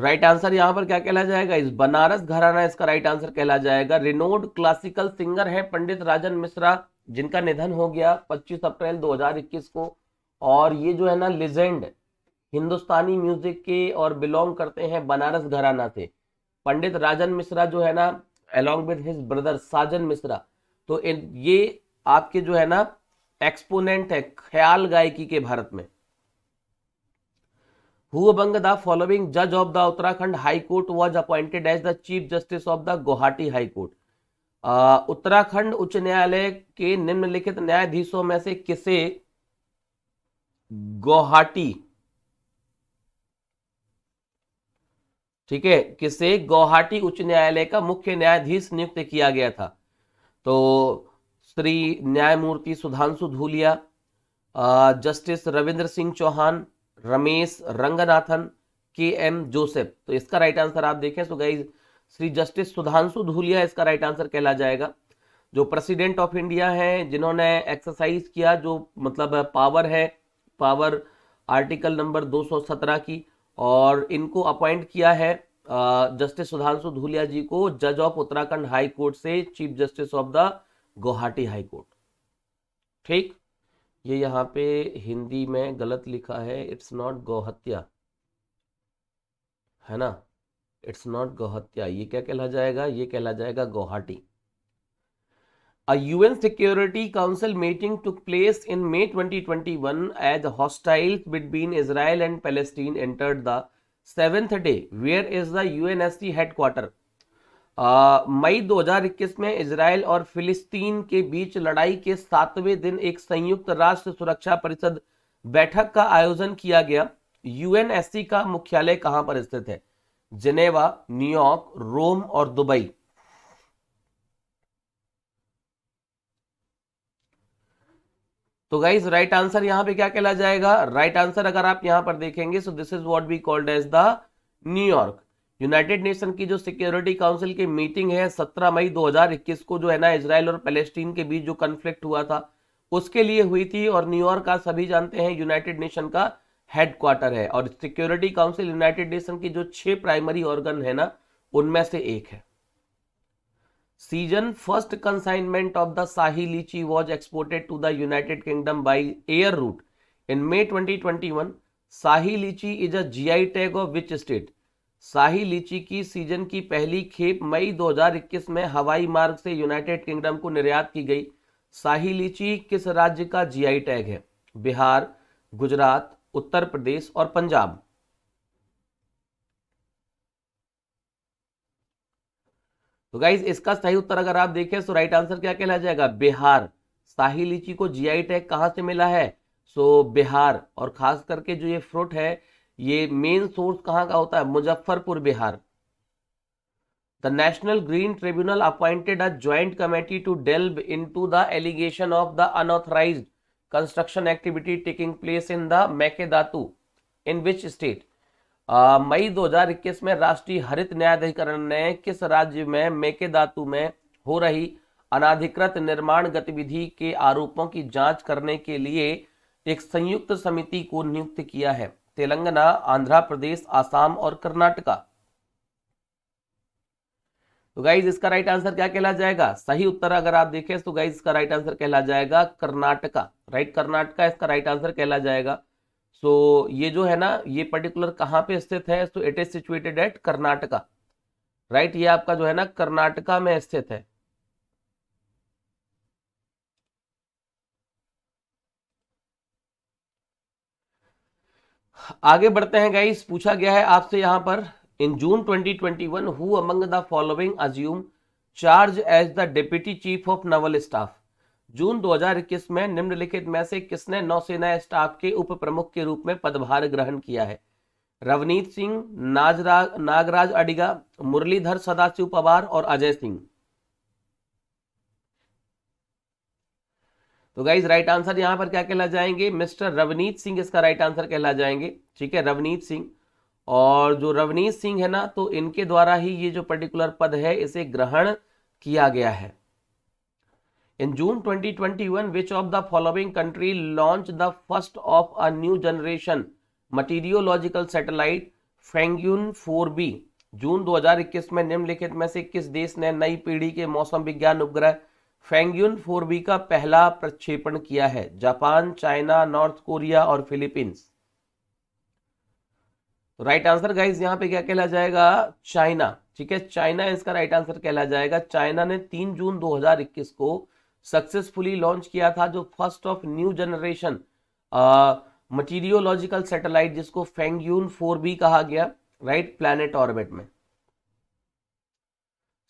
राइट आंसर यहां पर क्या कहला जाएगा इस बनारस घराना इसका राइट आंसर कहला जाएगा रिनोड क्लासिकल सिंगर है पंडित राजन मिश्रा जिनका निधन हो गया 25 अप्रैल 2021 को और ये जो है ना लेजेंड हिंदुस्तानी म्यूजिक के और बिलोंग करते हैं बनारस घराना से पंडित राजन मिश्रा जो है ना along with his brother Sajan Mishra तो ये आपके जो है ना एक्सपोनेंट है ख्याल गायकी के भारत में हु अमंग द फॉलोइंग जज of the Uttarakhand high court was appointed as the chief justice of the Guwahati high court Uttarakhand उच्च न्यायालय के निम्नलिखित न्यायाधीशों में से किसे गुवाहाटी ठीक है किसे गुवाहाटी उच्च न्यायालय का मुख्य न्यायाधीश नियुक्त किया गया था तो श्री न्यायमूर्ति Sudhanshu Dhulia justice Ravindra Singh Chauhan Ramesh Ranganathan K M Joseph तो इसका राइट आंसर आप देखें सो गई श्री जस्टिस सुधांशु धूलिया इसका राइट आंसर कहला जाएगा जो प्रेसिडेंट ऑफ इंडिया हैं जिन्होंने एक्सरसाइज किया जो मतलब पावर है पावर आर्टिकल नंबर 217 की और इनको अपॉइंट किया है जस्टिस सुधांशु धूलिया जी को जज ऑफ उत्तराखंड हाई कोर्ट से chief justice of the Guwahati high court ठीक ये यहाँ पे हिंदी में गलत लिखा है इट्स नॉट गौहत्या है ना इट्स नॉट गौहत्या ये क्या कहला जाएगा ये कहला जाएगा Gauhati a UN security council meeting took place in May 2021 as hostile between Israel and Palestine entered the seventh day where is the U N S UNSC headquarter मई 2021 में इसराइल और फिलिस्तीन के बीच लड़ाई के सातवें दिन एक संयुक्त राष्ट्र सुरक्षा परिषद बैठक का आयोजन किया गया यूएनएससी का मुख्यालय कहां पर स्थित है जिनेवा न्यूयॉर्क रोम और दुबई तो गाइज राइट आंसर यहां पे क्या कहला जाएगा राइट right आंसर अगर आप यहां पर देखेंगे so this is what be called as the New York United Nation की जो सिक्योरिटी काउंसिल की मीटिंग है 17 मई 2021 को जो है ना इसराइल और पैलेस्टीन के बीच जो कन्फ्लिक्ट हुआ था उसके लिए हुई थी और न्यूयॉर्क का सभी जानते हैं यूनाइटेड नेशन का हेडक्वार्टर है और सिक्योरिटी काउंसिल यूनाइटेड नेशन की जो छह प्राइमरी ऑर्गन है ना उनमें से एक है season first consignment of the Shahi litchi was exported to the United Kingdom by air route in May twenty twenty one Shahi litchi is a I tag of which state Shahi litchi की season की पहली खेप मई 2021 में हवाई मार्ग से यूनाइटेड किंगडम को निर्यात की गई शाही लीची किस राज्य का जीआई टैग है बिहार गुजरात उत्तर प्रदेश और पंजाब तो गाइज इसका सही उत्तर अगर आप देखें तो राइट आंसर क्या कहला जाएगा बिहार शाही लीची को जीआई टैग कहां से मिला है सो बिहार और खास करके जो ये फ्रूट है ये मेन सोर्स कहाँ का होता है Muzaffarpur Bihar the National Green Tribunal appointed a joint committee to delve into the allegation of the unauthorised construction activity taking place in the Mekedatu in which state मई 2021 में राष्ट्रीय हरित न्यायाधिकरण ने किस राज्य में मैकेदातु में हो रही अनाधिकृत निर्माण गतिविधि के आरोपों की जांच करने के लिए एक संयुक्त समिति को नियुक्त किया है तेलंगाना आंध्र प्रदेश आसाम और कर्नाटका तो गाइज इसका राइट आंसर क्या कहला जाएगा सही उत्तर अगर आप देखें तो गाइज इसका राइट आंसर कहला जाएगा कर्नाटका राइट कर्नाटका इसका राइट आंसर कहला जाएगा सो so, ये जो है ना ये पर्टिकुलर कहाँ पे स्थित है so it is situated at Karnataka right ये आपका जो है ना कर्नाटका में स्थित है आगे बढ़ते हैं गाइस पूछा गया है आपसे यहां पर in June 2021 who among the following assume charge as the deputy chief of naval staff जून 2021 में निम्नलिखित में से किसने नौसेना स्टाफ के उप प्रमुख के रूप में पदभार ग्रहण किया है रवनीत सिंह नागराज अडिगा मुरलीधर सदाशिव पवार और अजय सिंह तो गाइज राइट आंसर यहां पर क्या कहला जाएंगे मिस्टर रवनीत सिंह इसका राइट आंसर कहला जाएंगे ठीक है रवनीत सिंह और जो रवनीत सिंह है ना तो इनके द्वारा ही ये जो पर्टिकुलर पद है इसे ग्रहण किया गया है in June 2021 which of the following country launch the first of a new generation meteorological satellite Fengyun four जून 2021 में निम्नलिखित में से किस देश ने नई पीढ़ी के मौसम विज्ञान उपग्रह फेंग्यून फोर बी का पहला प्रक्षेपण किया है जापान चाइना नॉर्थ कोरिया और फिलीपींस तो राइट आंसर गाइज यहां पे क्या कहला जाएगा चाइना ठीक है चाइना इसका राइट आंसर कहला जाएगा चाइना ने 3 जून 2021 को सक्सेसफुली लॉन्च किया था जो first of new generation meteorological satellite जिसको फोर बी कहा गया राइट प्लैनेट ऑर्बिट में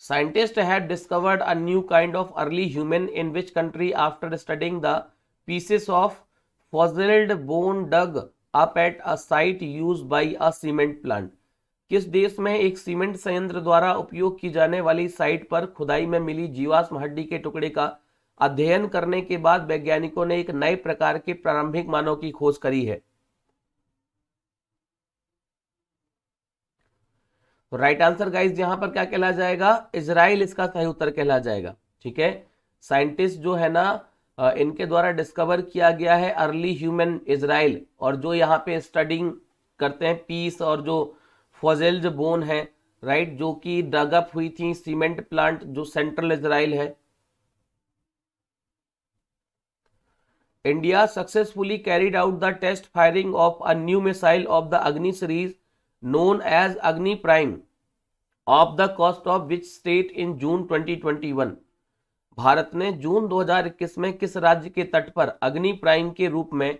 scientist had discovered a new kind of early human in which country after studying the pieces of fossilised bone dug up at a site use by a cement plant किस देश में एक cement संयंत्र द्वारा उपयोग की जाने वाली साइट पर खुदाई में मिली जीवाश्म हड्डी के टुकड़े का अध्ययन करने के बाद वैज्ञानिकों ने एक नए प्रकार के प्रारंभिक मानव की खोज करी है तो राइट आंसर गाइज यहां पर क्या कहला जाएगा इसराइल इसका सही उत्तर कहला जाएगा ठीक है साइंटिस्ट जो है ना इनके द्वारा डिस्कवर किया गया है अर्ली ह्यूमन इसराइल और जो यहाँ पे स्टडिंग करते हैं पीस और जो फॉजिल्ड बोन है राइट जो कि डगअप हुई थी सीमेंट प्लांट जो सेंट्रल इसराइल है India successfully carried out the test firing of a new missile of the Agni series known as Agni Prime of the cost of which state in June 2021 Bharat ने जून 2021 में किस राज्य के तट पर अग्नि प्राइम के रूप में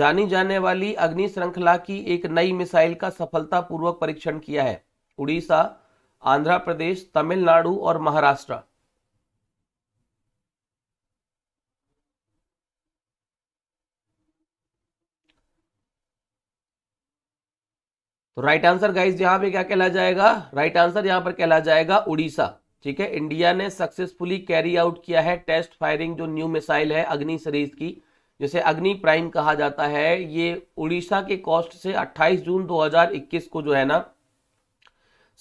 जानी जाने वाली अग्नि श्रृंखला की एक नई मिसाइल का सफलतापूर्वक परीक्षण किया है उड़ीसा आंध्र प्रदेश तमिलनाडु और महाराष्ट्र तो राइट आंसर गाइज यहां पे क्या कहला जाएगा राइट आंसर यहां पर कहला जाएगा उड़ीसा ठीक है इंडिया ने सक्सेसफुली कैरी आउट किया है टेस्ट फायरिंग जो न्यू मिसाइल है अग्नि सीरीज की जिसे अग्नि प्राइम कहा जाता है ये उड़ीसा के कॉस्ट से 28 जून 2021 को जो है ना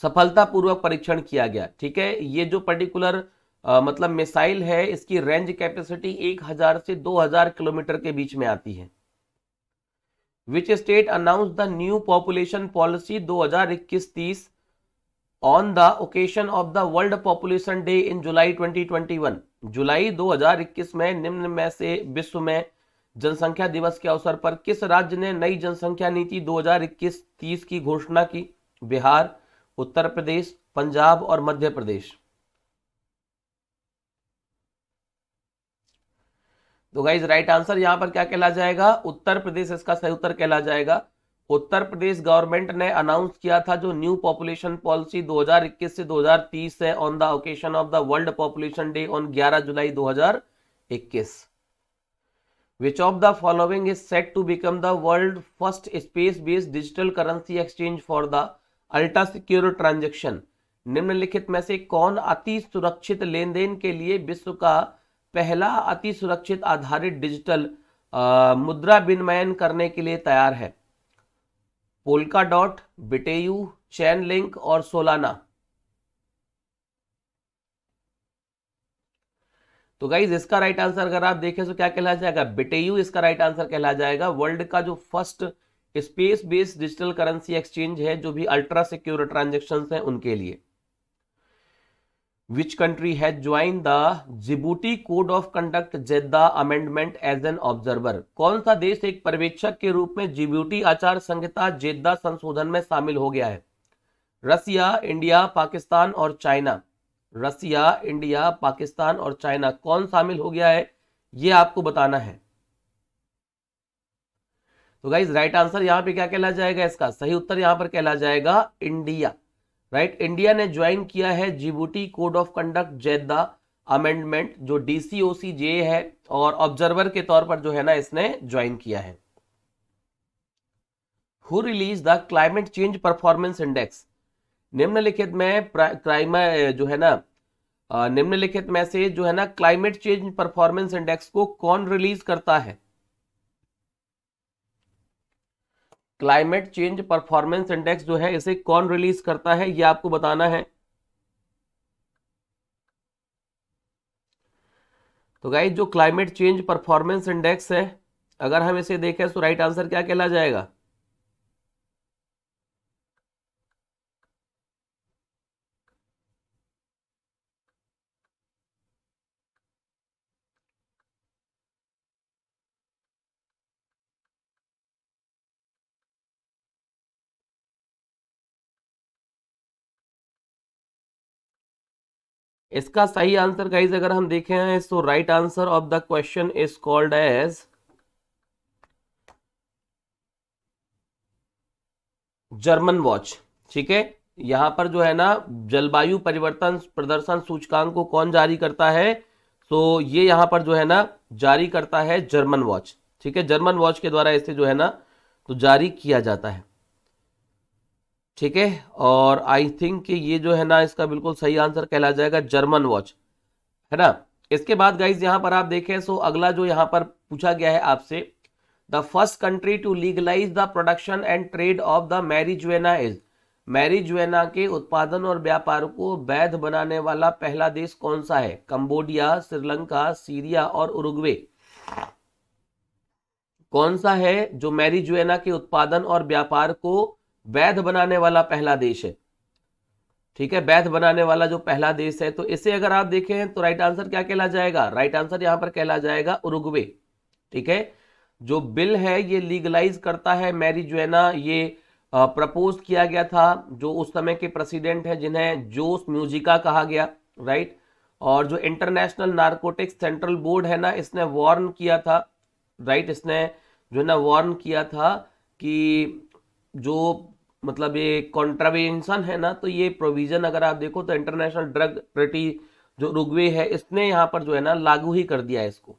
सफलतापूर्वक परीक्षण किया गया ठीक है ये जो पर्टिकुलर मतलब मिसाइल है इसकी रेंज कैपेसिटी 1000 से 2000 किलोमीटर के बीच में आती है which state announce the new population policy 2021 तीस on the occasion of the world population day in July 2021 जुलाई 2021 में निम्न में से विश्व में जनसंख्या दिवस के अवसर पर किस राज्य ने नई जनसंख्या नीति 2021-30 की घोषणा की बिहार उत्तर प्रदेश पंजाब और मध्य प्रदेश तो गाइज राइट आंसर यहां पर क्या कहला जाएगा उत्तर प्रदेश इसका सही उत्तर कहला जाएगा उत्तर प्रदेश गवर्नमेंट ने अनाउंस किया था जो न्यू पॉपुलेशन पॉलिसी 2021 से 2030 है on the occasion of the world population day on 11 July 2021 which of the following is set to become the world first space based digital currency exchange for the ultra secure transaction निम्नलिखित में से कौन अति सुरक्षित लेन के लिए विश्व का पहला अति सुरक्षित आधारित डिजिटल मुद्रा विनिमयन करने के लिए तैयार है पोलका डॉट बिटेयू चैन लिंक और सोलाना तो गाइज इसका राइट आंसर अगर आप देखें तो क्या कहला जाएगा बिटेयू इसका राइट आंसर कहला जाएगा वर्ल्ड का जो first space based digital currency exchange है जो भी अल्ट्रा सिक्योर ट्रांजेक्शन है उनके लिए which country has joined the Djibouti code of conduct Jeddah amendment as an observer कौन सा देश एक पर्यवेक्षक के रूप में जिबूटी आचार संहिता जेद्दा संशोधन में शामिल हो गया है रसिया इंडिया पाकिस्तान और चाइना रसिया इंडिया पाकिस्तान और चाइना कौन शामिल हो गया है यह आपको बताना है तो गाइज राइट आंसर यहां पे क्या कहला जाएगा इसका सही उत्तर यहां पर कहला जाएगा इंडिया राइट right? इंडिया ने ज्वाइन किया है Djibouti code of conduct Jeddah amendment जो डीसीओसी जे है और ऑब्जर्वर के तौर पर जो है ना इसने ज्वाइन किया है who release the climate change performance index निम्नलिखित में क्राइमा जो है ना निम्नलिखित में से जो है ना क्लाइमेट चेंज परफॉर्मेंस इंडेक्स को कौन रिलीज करता है क्लाइमेट चेंज परफॉर्मेंस इंडेक्स जो है इसे कौन रिलीज करता है ये आपको बताना है तो गाइज जो क्लाइमेट चेंज परफॉर्मेंस इंडेक्स है अगर हम इसे देखें तो राइट आंसर क्या कहला जाएगा इसका सही आंसर गाइज अगर हम देखें तो right answer of the question is called as German watch ठीक है यहां पर जो है ना जलवायु परिवर्तन प्रदर्शन सूचकांक को कौन जारी करता है तो ये यहां पर जो है ना जारी करता है जर्मन वॉच ठीक है जर्मन वॉच के द्वारा इसे जो है ना तो जारी किया जाता है ठीक है और आई थिंक कि ये जो है ना इसका बिल्कुल सही आंसर कहला जाएगा जर्मन वॉच है ना इसके बाद गाइज यहां पर आप देखें सो अगला जो यहाँ पर पूछा गया है आपसे the first country to legalise the production and trade of the marijuana is marijuana के उत्पादन और व्यापार को वैध बनाने वाला पहला देश कौन सा है कंबोडिया श्रीलंका सीरिया और उरुग्वे कौन सा है जो मैरिजुएना के उत्पादन और व्यापार को वैध बनाने वाला पहला देश है ठीक है वैध बनाने वाला जो पहला देश है तो इसे अगर आप देखें तो राइट आंसर क्या कहला जाएगा राइट आंसर यहां पर कहला जाएगा उरुग्वे ठीक है जो बिल है ये लीगलाइज करता है मैरिजुएना ये प्रपोज किया गया था जो उस समय के प्रेसिडेंट है जिन्हें जोस म्यूजिका कहा गया राइट और जो इंटरनेशनल नार्कोटिक्स सेंट्रल बोर्ड है ना इसने वार्न किया था राइट इसने जो है ना वार्न किया था कि जो मतलब ये कॉन्ट्रावेंशन है ना तो ये प्रोविजन अगर आप देखो तो इंटरनेशनल ड्रग ट्रेटी जो रुगवे है इसने यहां पर जो है ना लागू ही कर दिया है इसको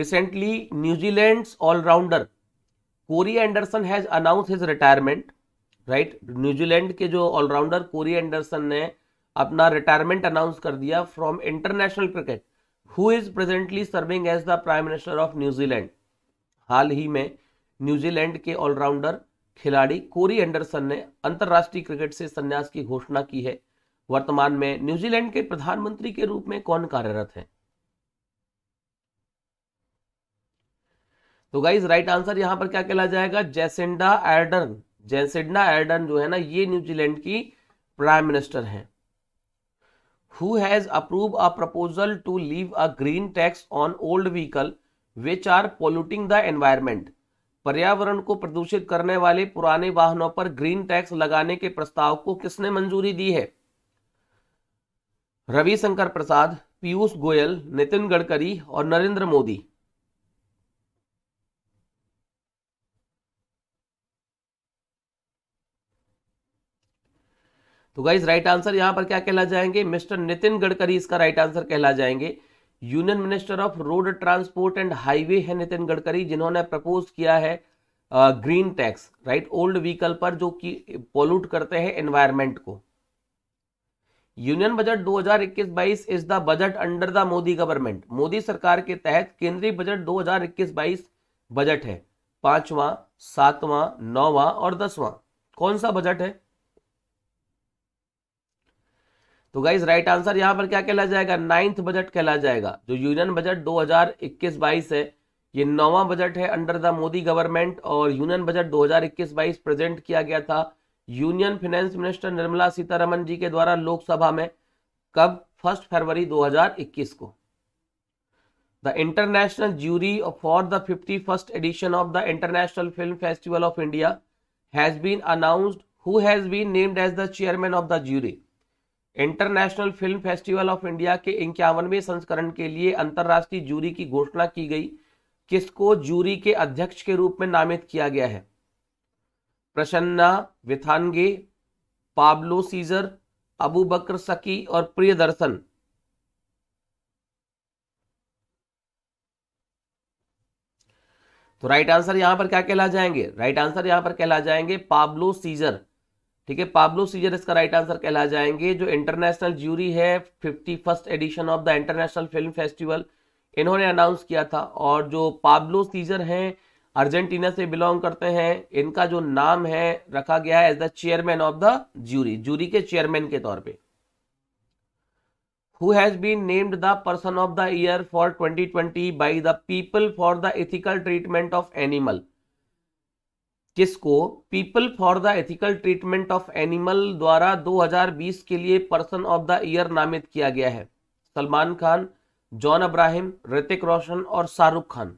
recently New Zealand all-rounder Corey Anderson has announce his retirement right New Zealand के जो ऑलराउंडर कोरी एंडरसन ने अपना रिटायरमेंट अनाउंस कर दिया from international cricket who is presently serving as the prime minister of New Zealand हाल ही में न्यूजीलैंड के ऑलराउंडर खिलाड़ी कोरी एंडरसन ने अंतर्राष्ट्रीय क्रिकेट से संन्यास की घोषणा की है वर्तमान में न्यूजीलैंड के प्रधानमंत्री के रूप में कौन कार्यरत है तो गाइज राइट आंसर यहां पर क्या कहला जाएगा जैसेंडा एर्डन जैसेंडा एर्डन जो है ना ये न्यूजीलैंड की प्राइम मिनिस्टर हैं who has approve a proposal to levy a green tax on old vehicle which are polluting the environment पर्यावरण को प्रदूषित करने वाले पुराने वाहनों पर ग्रीन टैक्स लगाने के प्रस्ताव को किसने मंजूरी दी है रविशंकर प्रसाद पीयूष गोयल नितिन गडकरी और नरेंद्र मोदी तो गाइज राइट आंसर यहां पर क्या कहला जाएंगे मिस्टर नितिन गडकरी इसका राइट आंसर कहला जाएंगे union minister of road transport and highway है नितिन गडकरी जिन्होंने प्रपोज किया है green tax right old vehicle पर जो कि पोल्यूट करते हैं एनवायरमेंट को union budget 2021-22 is the budget under the Modi government Modi सरकार के तहत केंद्रीय बजट 2021-22 बजट है पांचवा सातवां नौवां और दसवां कौन सा बजट है तो गाइज राइट आंसर यहां पर क्या कहला जाएगा नाइन्थ बजट कहला जाएगा जो यूनियन बजट 2021-22 है ये नौवा बजट है अंडर द मोदी गवर्नमेंट और यूनियन बजट 2021-22 प्रेजेंट किया गया था union finance minister Nirmala Sitharaman ji के द्वारा लोकसभा में कब फर्स्ट फरवरी 2021 को the international jury for the fifty first edition of the international film festival of India has been announced who has been named as the chairman of the jury international film festival of India के इक्यावनवे संस्करण के लिए अंतर्राष्ट्रीय jury की घोषणा की गई किसको जूरी के अध्यक्ष के रूप में नामित किया गया है Prasanna Vithanage Pablo Cesar Abu Bakr Shaky और प्रियदर्शन तो राइट आंसर यहां पर क्या कहला जाएंगे राइट आंसर यहां पर कहला जाएंगे पाब्लो सीजर ठीक है पाब्लो सीजर इसका राइट आंसर कहला जाएंगे जो इंटरनेशनल ज्यूरी है fifty first edition of the international film festival इन्होंने अनाउंस किया था और जो पाब्लो सीजर हैं अर्जेंटीना से बिलोंग करते हैं इनका जो नाम है रखा गया है as the chairman of the jury jury के चेयरमैन के तौर पर who been named the person of the year for 2020 by the people for the ethical treatment of animal जिसको people for the ethical treatment of animal द्वारा 2020 के लिए person of the year नामित किया गया है सलमान खान जॉन अब्राहिम ऋतिक रोशन और शाहरुख खान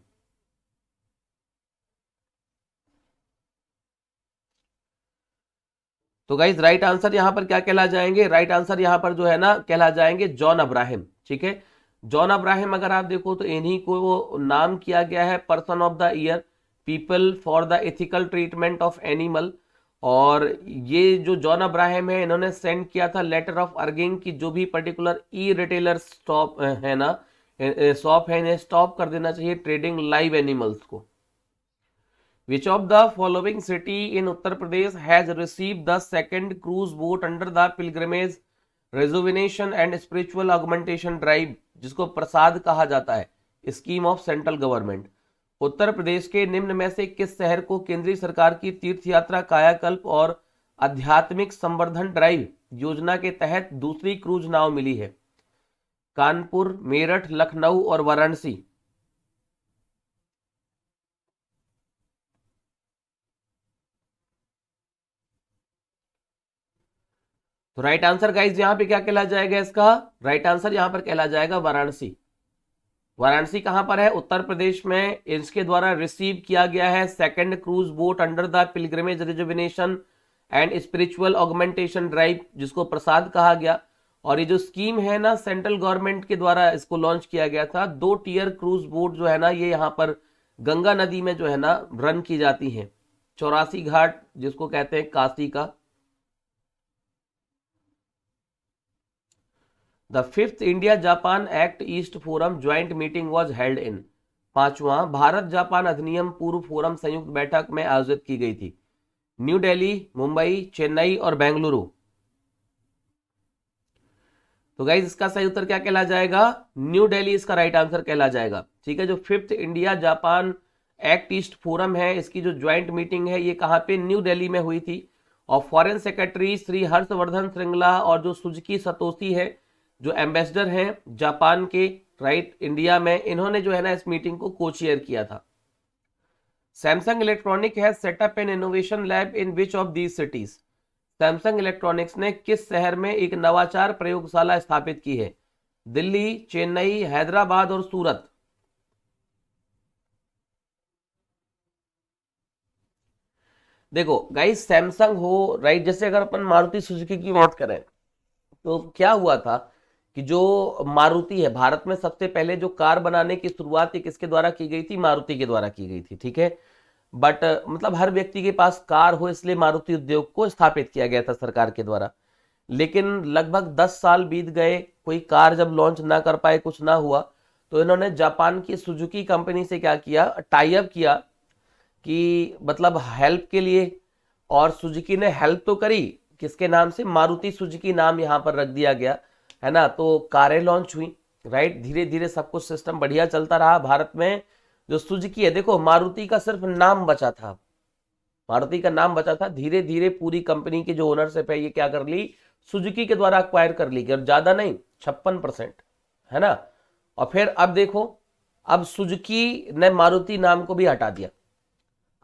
तो गाइज राइट आंसर यहां पर क्या कहला जाएंगे राइट आंसर यहां पर जो है ना कहला जाएंगे जॉन अब्राहिम ठीक है जॉन अब्राहिम अगर आप देखो तो इन्हीं को नाम किया गया है person of the year people for the ethical treatment of animal और ये जो जॉन अब्राहम है इन्होंने सेंड किया था लेटर ऑफ अर्गिंग की जो भी पर्टिकुलर ई रिटेलर स्टॉप है ना शॉप है इन्हें स्टॉप कर देना चाहिए ट्रेडिंग लाइव एनिमल्स को which of the following city in Uttar Pradesh has receive the second cruise boat under the pilgrimage rejuvenation and spiritual augmentation drive जिसको प्रसाद कहा जाता है scheme of central government Uttar Pradesh के निम्न में से किस शहर को केंद्रीय सरकार की तीर्थ यात्रा कायाकल्प और आध्यात्मिक संवर्धन ड्राइव योजना के तहत दूसरी क्रूज नाव मिली है कानपुर मेरठ लखनऊ और वाराणसी तो राइट आंसर गाइस यहां पे क्या कहला जाएगा इसका राइट आंसर यहां पर कहला जाएगा वाराणसी वाराणसी कहां पर है उत्तर प्रदेश में इसके द्वारा रिसीव किया गया है second cruise boat under the pilgrimage rejuvenation and spiritual augmentation drive जिसको प्रसाद कहा गया और ये जो स्कीम है ना सेंट्रल गवर्नमेंट के द्वारा इसको लॉन्च किया गया था दो टीयर क्रूज बोट जो है ना ये यहाँ पर गंगा नदी में जो है ना रन की जाती है चौरासी घाट जिसको कहते हैं काशी का the fifth India Japan act east forum joint meeting was held in पांचवा भारत जापान अधिनियम पूर्व फोरम संयुक्त बैठक में आयोजित की गई थी न्यू दिल्ली मुंबई चेन्नई और बेंगलुरु तो गाइज इसका सही उत्तर क्या कहला जाएगा न्यू दिल्ली इसका राइट आंसर कहला जाएगा ठीक है जो fifth India Japan act east forum है इसकी जो ज्वाइंट मीटिंग है ये कहां पे न्यू दिल्ली में हुई थी और फॉरेन सेक्रेटरी श्री हर्षवर्धन श्रृंगला और जो सुजकी सतोसी है जो एम्बेसडर हैं जापान के राइट इंडिया में इन्होंने जो है ना इस मीटिंग को कोचेयर किया था सैमसंग इलेक्ट्रॉनिक है setup an innovation lab in which of these cities Samsung electronics ने किस शहर में एक नवाचार प्रयोगशाला स्थापित की है दिल्ली चेन्नई हैदराबाद और सूरत देखो गाइस सैमसंग हो राइट जैसे अगर अपन मारुति सुजुकी की बात करें तो क्या हुआ था कि जो मारुति है भारत में सबसे पहले जो कार बनाने की शुरुआत किसके द्वारा की गई थी मारुति के द्वारा की गई थी ठीक है बट मतलब हर व्यक्ति के पास कार हो इसलिए मारुति उद्योग को स्थापित किया गया था सरकार के द्वारा लेकिन लगभग 10 साल बीत गए कोई कार जब लॉन्च ना कर पाए कुछ ना हुआ तो इन्होंने जापान की सुजुकी कंपनी से क्या किया टाइप किया कि मतलब हेल्प के लिए और सुजुकी ने हेल्प तो करी किसके नाम से मारुति सुजुकी नाम यहाँ पर रख दिया गया है ना तो कारें लॉन्च हुई राइट धीरे धीरे सब कुछ सिस्टम बढ़िया चलता रहा भारत में जो सुजुकी है देखो मारुति का सिर्फ नाम बचा था मारुति का नाम बचा था धीरे धीरे पूरी कंपनी के जो ओनरशिप है ये क्या कर ली सुजुकी के द्वारा अक्वायर कर ली गई और ज्यादा नहीं छप्पन परसेंट है ना और फिर अब देखो अब सुजुकी ने मारुति नाम को भी हटा दिया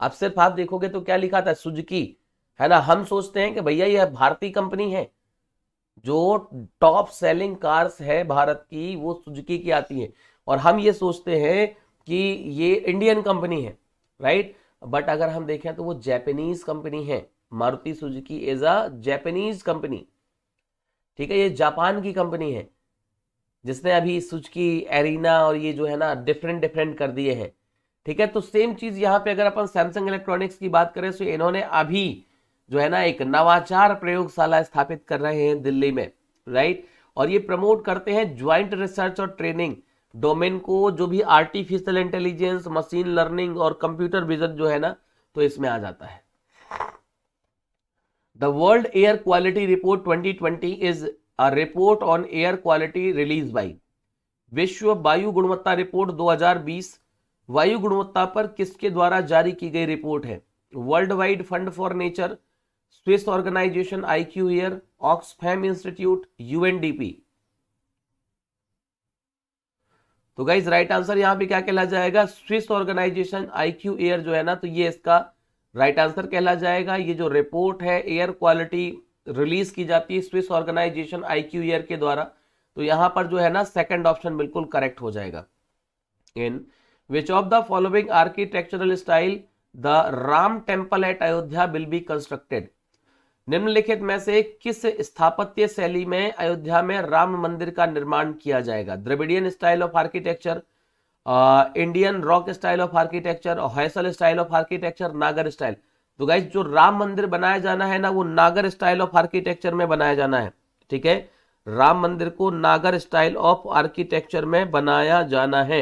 अब सिर्फ आप देखोगे तो क्या लिखा था सुजुकी है ना हम सोचते हैं कि भैया यह भारतीय कंपनी है जो टॉप सेलिंग कार्स है भारत की वो सुजुकी की आती है और हम ये सोचते हैं कि ये इंडियन कंपनी है राइट बट अगर हम देखें तो वो जैपनीज कंपनी है Maruti Suzuki is a Japanese company ठीक है ये जापान की कंपनी है जिसने अभी सुजुकी एरिना और ये जो है ना डिफरेंट डिफरेंट कर दिए हैं ठीक है तो सेम चीज यहां पे अगर अपन सैमसंग इलेक्ट्रॉनिक्स की बात करें तो इन्होंने अभी जो है ना एक नवाचार प्रयोगशाला स्थापित कर रहे हैं दिल्ली में राइट और ये प्रमोट करते हैं ज्वाइंट रिसर्च और ट्रेनिंग डोमेन को जो भी आर्टिफिशियल इंटेलिजेंस मशीन लर्निंग और कंप्यूटर विजन जो है ना तो इसमें आ जाता है the World Air Quality Report 2020 is a report on air quality release by विश्व वायु गुणवत्ता रिपोर्ट 2020 वायु गुणवत्ता पर किसके द्वारा जारी की गई रिपोर्ट है World Wide Fund for Nature organisation I Q here, Oxfam institute UNDP तो गाइज राइट आंसर यहां पे क्या कहला जाएगा स्विस ऑर्गेनाइजेशन आईक्यू एयर जो है ना तो ये इसका राइट आंसर कहला जाएगा ये जो रिपोर्ट है एयर क्वालिटी रिलीज की जाती है स्विस ऑर्गेनाइजेशन आईक्यू एयर के द्वारा तो यहां पर जो है ना सेकंड ऑप्शन बिल्कुल करेक्ट हो जाएगा in which of the following architectural style the Ram temple at Ayodhya will be constructed निम्नलिखित में से किस स्थापत्य शैली में अयोध्या में राम मंदिर का निर्माण किया जाएगा Dravidian style of architecture Indian rock style of architecture और Hoysala style of architecture Nagar style तो गाइज जो राम मंदिर बनाया जाना है ना वो नागर स्टाइल ऑफ आर्किटेक्चर में बनाया जाना है ठीक है राम मंदिर को नागर स्टाइल ऑफ आर्किटेक्चर में बनाया जाना है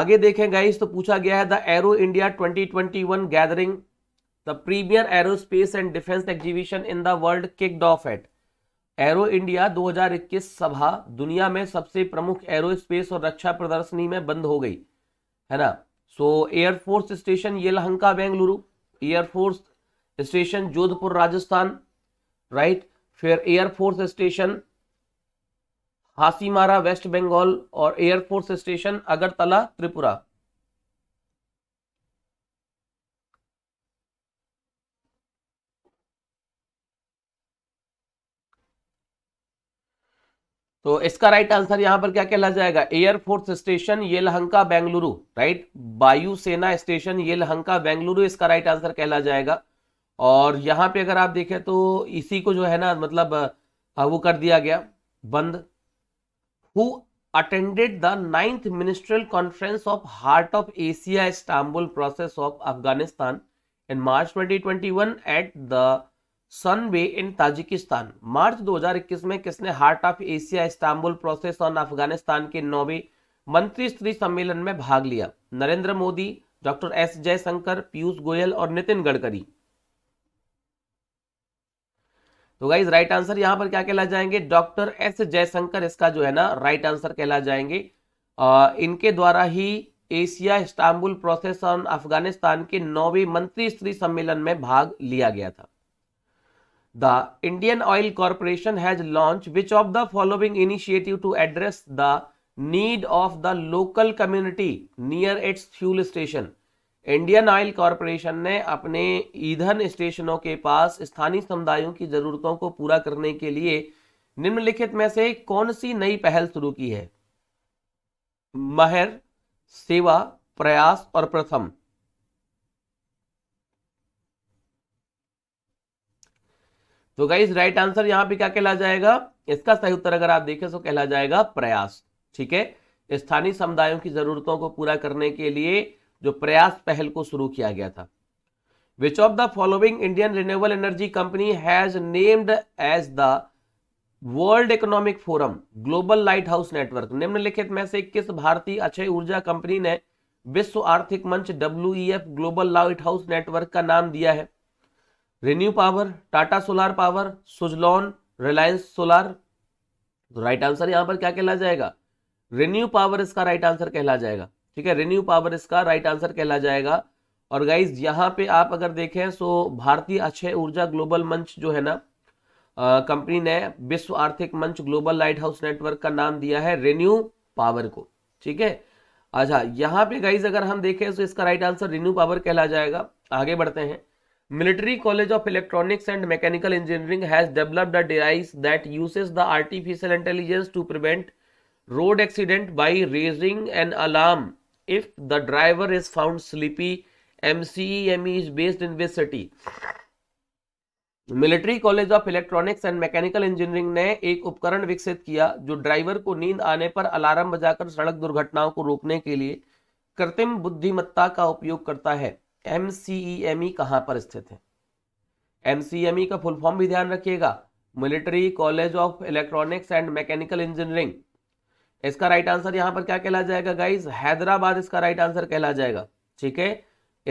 आगे देखें गाइस तो पूछा गया है the Aero India 2021 gathering The premier aerospace and defense exhibition in the world kicked off at Aero India 2021 सभा दुनिया में सबसे प्रमुख एरोस्पेस और रक्षा प्रदर्शनी में बंद हो गई है ना so air force station Yelahanka Bengaluru air force station Jodhpur Rajasthan right फिर air force station Hasimara west Bengal और एयरफोर्स स्टेशन अगरतला त्रिपुरा तो इसका राइट आंसर यहां पर क्या कहला जाएगा air force station Yelahanka Bengaluru right वायुसेना स्टेशन लहंका बेंगलुरु इसका राइट आंसर कहला जाएगा और यहां पे अगर आप देखें तो इसी को जो है ना मतलब वो कर दिया गया बंद who attended the ninth ministerial conference of Heart of Asia Istanbul Process of Afghanistan in March 2021 at the Dushanbe in Tajikistan मार्च 2021 में किसने Heart of Asia Istanbul Process on Afghanistan के नौवे मंत्री स्त्री सम्मेलन में भाग लिया नरेंद्र मोदी डॉक्टर एस जयशंकर पीयूष गोयल और नितिन गडकरी तो गाइज राइट आंसर यहां पर क्या कहला जाएंगे डॉक्टर एस जयशंकर इसका जो है ना राइट आंसर कहला जाएंगे आ, इनके द्वारा ही Asia Istanbul Process on Afghanistan के नौवे मंत्री स्त्री सम्मेलन में भाग लिया गया था the Indian Oil Corporation has launch which of the following initiative to address the need of the local community near its fuel station Indian Oil Corporation ने अपने ईंधन स्टेशनों के पास स्थानीय समुदायों की जरूरतों को पूरा करने के लिए निम्नलिखित में से कौन सी नई पहल शुरू की है महर सेवा प्रयास और प्रथम तो गाइज राइट आंसर यहां पे क्या कहला जाएगा इसका सही उत्तर अगर आप देखें तो कहला जाएगा प्रयास ठीक है स्थानीय समुदायों की जरूरतों को पूरा करने के लिए जो प्रयास पहल को शुरू किया गया था which of the following Indian renewable energy company has named as the World economic Forum Global light house Network निम्नलिखित में से किस भारतीय अक्षय ऊर्जा कंपनी ने विश्व आर्थिक मंच W global light house network का नाम दिया है ReNew Power Tata solar power Suzlon Reliance solar तो राइट आंसर यहां पर क्या कहला जाएगा रेन्यू पावर इसका राइट आंसर कहला जाएगा ठीक है रेन्यू पावर इसका राइट आंसर कहला जाएगा और गाइज यहां पे आप अगर देखें सो भारतीय अक्षय ऊर्जा ग्लोबल मंच जो है ना कंपनी ने विश्व आर्थिक मंच ग्लोबल लाइट हाउस नेटवर्क का नाम दिया है रेन्यू पावर को ठीक है अच्छा यहां पे गाइज अगर हम देखें तो इसका राइट आंसर रिन्यू पावर कहला जाएगा आगे बढ़ते हैं Military College of Electronics and Mechanical Engineering has developed a device that uses the artificial intelligence to prevent road accident by raising an alarm if the driver is found sleepy MCEME is based in this city Military College of Electronics and Mechanical Engineering ने एक उपकरण विकसित किया जो driver को नींद आने पर अलार्म बजाकर सड़क दुर्घटनाओं को रोकने के लिए कृत्रिम बुद्धिमत्ता का उपयोग करता है M C E M E कहाँ पर स्थित है एम सी एम ई का फुल फॉर्म भी ध्यान रखिएगा Military College of Electronics and Mechanical Engineering इसका राइट आंसर यहाँ पर क्या कहला जाएगा गाइज हैदराबाद इसका राइट आंसर कहला जाएगा ठीक है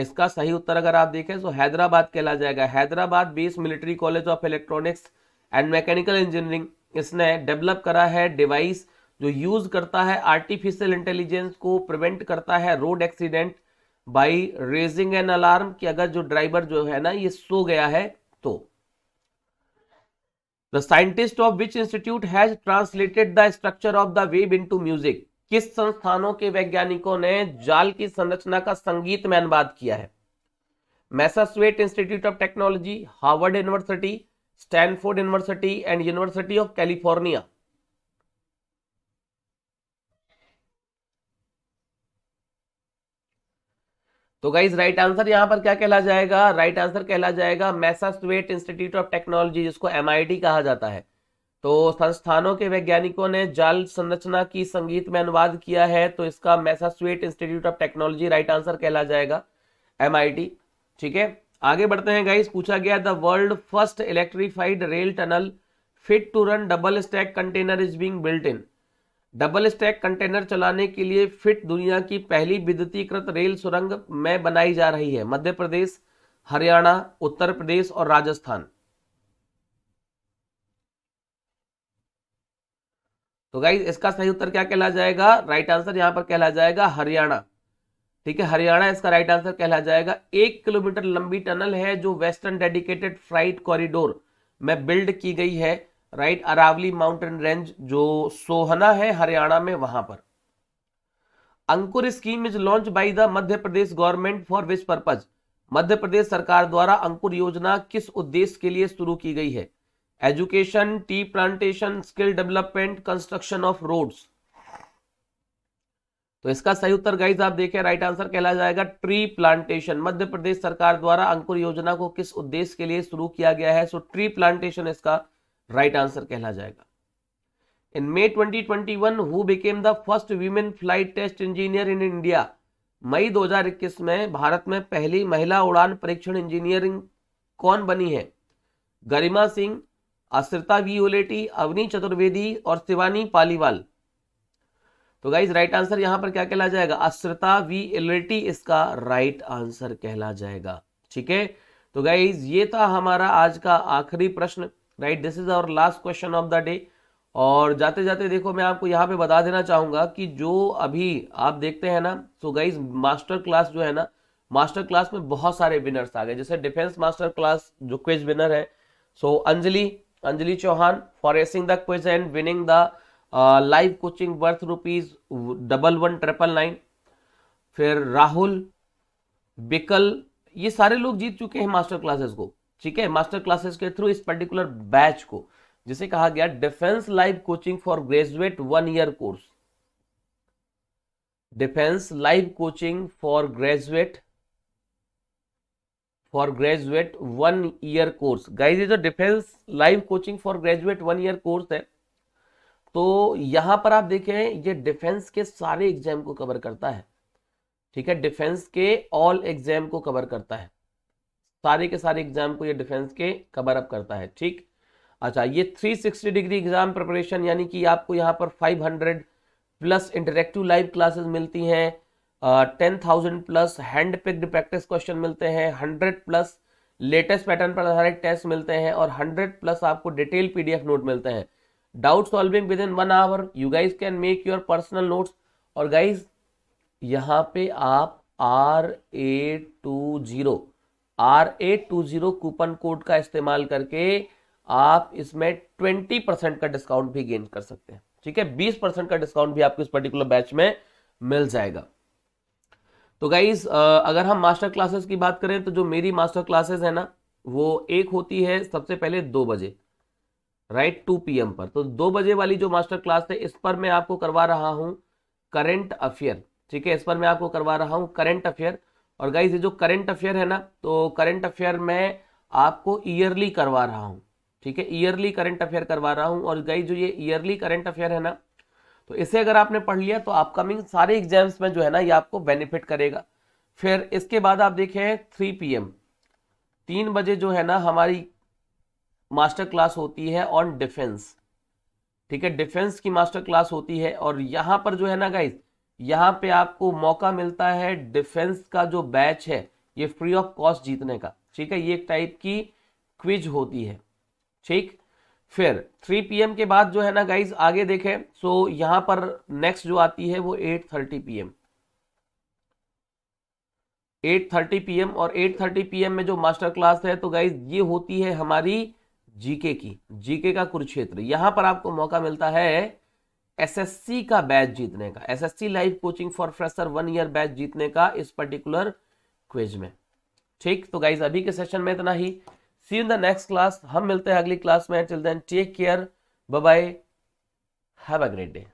इसका सही उत्तर अगर आप देखें तो हैदराबाद कहला जाएगा Hyderabad base Military College of Electronics and Mechanical Engineering इसने डेवलप करा है डिवाइस जो यूज करता है आर्टिफिशियल इंटेलिजेंस को प्रिवेंट करता है road accident by raising an alarm कि अगर जो ड्राइवर जो है ना ये सो गया है तो the scientist of which institute has translated the structure of the web into music किस संस्थानों के वैज्ञानिकों ने जाल की संरचना का संगीत में अनुवाद किया है Massachusetts Institute of Technology Harvard University Stanford University and University of California तो गाइज राइट आंसर यहां पर क्या कहला जाएगा राइट right आंसर कहला जाएगा मैसास्वेट इंस्टीट्यूट ऑफ टेक्नोलॉजी जिसको एम कहा जाता है तो संस्थानों के वैज्ञानिकों ने जाल संरचना की संगीत में अनुवाद किया है तो इसका Massachusetts Institute of Technology right answer कहला जाएगा एम ठीक है आगे बढ़ते हैं गाइज पूछा गया the world first electrified rail tunnel fit to run double stack container is being built in double stack container चलाने के लिए फिट दुनिया की पहली विद्युतीकृत रेल सुरंग में बनाई जा रही है मध्य प्रदेश हरियाणा उत्तर प्रदेश और राजस्थान तो गाइज इसका सही उत्तर क्या कहला जाएगा राइट आंसर यहां पर कहला जाएगा हरियाणा ठीक है हरियाणा इसका राइट आंसर कहला जाएगा एक किलोमीटर लंबी टनल है जो वेस्टर्न डेडिकेटेड फ्राइट कॉरिडोर में बिल्ड की गई है राइट अरावली माउंटेन रेंज जो सोहना है हरियाणा में वहां पर Ankur scheme is launch by the Madhya Pradesh government for which purpose Madhya Pradesh सरकार द्वारा अंकुर योजना किस उद्देश्य के लिए शुरू की गई है education tree plantation skill development construction of roads तो इसका सही उत्तर गाइस आप देखें राइट आंसर कहला जाएगा ट्री प्लांटेशन मध्य प्रदेश सरकार द्वारा अंकुर योजना को किस उद्देश्य के लिए शुरू किया गया है सो ट्री प्लांटेशन इसका राइट आंसर कहला जाएगा in May 2021 who became the first women flight test engineer in India मई 2021 में भारत में पहली महिला उड़ान परीक्षण इंजीनियरिंग कौन बनी है गरिमा सिंह आश्रिता वियोलेटी अवनी चतुर्वेदी और शिवानी पालीवाल तो गाइज राइट आंसर यहां पर क्या कहला जाएगा वी वियोलेटी इसका राइट आंसर कहला जाएगा ठीक है तो गाइज ये था हमारा आज का आखिरी प्रश्न right this is our last question of the day और जाते जाते देखो मैं आपको यहाँ पे बता देना चाहूंगा कि जो अभी आप देखते हैं ना सो गाइज मास्टर क्लास जो है ना मास्टर क्लास में बहुत सारे विनर्स आ गए जैसे डिफेंस मास्टर क्लास जो क्विज विनर है so Anjali Anjali Chauhan for acing the quiz and winning the live coaching worth rupees double one triple nine फिर राहुल बिकल ये सारे लोग जीत चुके हैं मास्टर क्लासेस को ठीक है मास्टर क्लासेस के थ्रू इस पर्टिकुलर बैच को जिसे कहा गया defence live coaching for graduate one year course defence live coaching for graduate for graduate one year course guys ये जो defence live coaching for graduate one year course है तो यहां पर आप देखें ये डिफेंस के सारे एग्जाम को कवर करता है ठीक है डिफेंस के ऑल एग्जाम को कवर करता है सारे के सारे एग्जाम को ये डिफेंस के कवर अप करता है ठीक अच्छा ये 360 डिग्री एग्जाम प्रिपरेशन यानी कि आपको यहाँ पर 500 प्लस इंटरेक्टिव लाइव क्लासेस मिलती हैं ten thousand plus hand picked practice question मिलते हैं हंड्रेड प्लस लेटेस्ट पैटर्न पर आधारित टेस्ट मिलते हैं और हंड्रेड प्लस आपको डिटेल पीडीएफ नोट मिलते हैं doubt solving within one hour you guys can make your personal notes और गाइज यहाँ पे आप R A two zero R A two zero coupon code का इस्तेमाल करके आप इसमें ट्वेंटी परसेंट का डिस्काउंट भी गेन कर सकते हैं ठीक है बीस परसेंट का डिस्काउंट भी आपको इस पर्टिकुलर बैच में मिल जाएगा तो गाइज अगर हम मास्टर क्लासेस की बात करें तो जो मेरी मास्टर क्लासेस है ना वो एक होती है सबसे पहले दो बजे राइट टू पी पर तो दो बजे वाली जो मास्टर क्लास है इस पर मैं आपको करवा रहा हूँ करेंट अफेयर ठीक है इस पर मैं आपको करवा रहा हूं करेंट अफेयर और गाइज ये जो करंट अफेयर है ना तो करंट अफेयर में आपको ईयरली करवा रहा हूँ ठीक है ईयरली करंट अफेयर करवा रहा हूँ और गाइज जो ये ईयरली करंट अफेयर है ना तो इसे अगर आपने पढ़ लिया तो अपकमिंग सारे एग्जाम्स में जो है ना ये आपको बेनिफिट करेगा फिर इसके बाद आप देखें थ्री पी एम तीन बजे जो है ना हमारी मास्टर क्लास होती है ऑन डिफेंस ठीक है डिफेंस की मास्टर क्लास होती है और यहाँ पर जो है ना गाइज यहाँ पे आपको मौका मिलता है डिफेंस का जो बैच है ये फ्री ऑफ कॉस्ट जीतने का ठीक है ये एक टाइप की क्विज होती है ठीक फिर 3 पीएम के बाद जो है ना गाइज आगे देखें सो यहां पर नेक्स्ट जो आती है वो 8:30 पीएम 8:30 पीएम और 8:30 पीएम में जो मास्टर क्लास है तो गाइज ये होती है हमारी जीके की जीके का कुरुक्षेत्र यहां पर आपको मौका मिलता है एसएससी का बैच जीतने का SSC live coaching for fresher one year batch जीतने का इस पर्टिकुलर क्विज में ठीक तो गाइज अभी के सेशन में इतना ही see in the next class हम मिलते हैं अगली क्लास में till then take care bye bye have a great day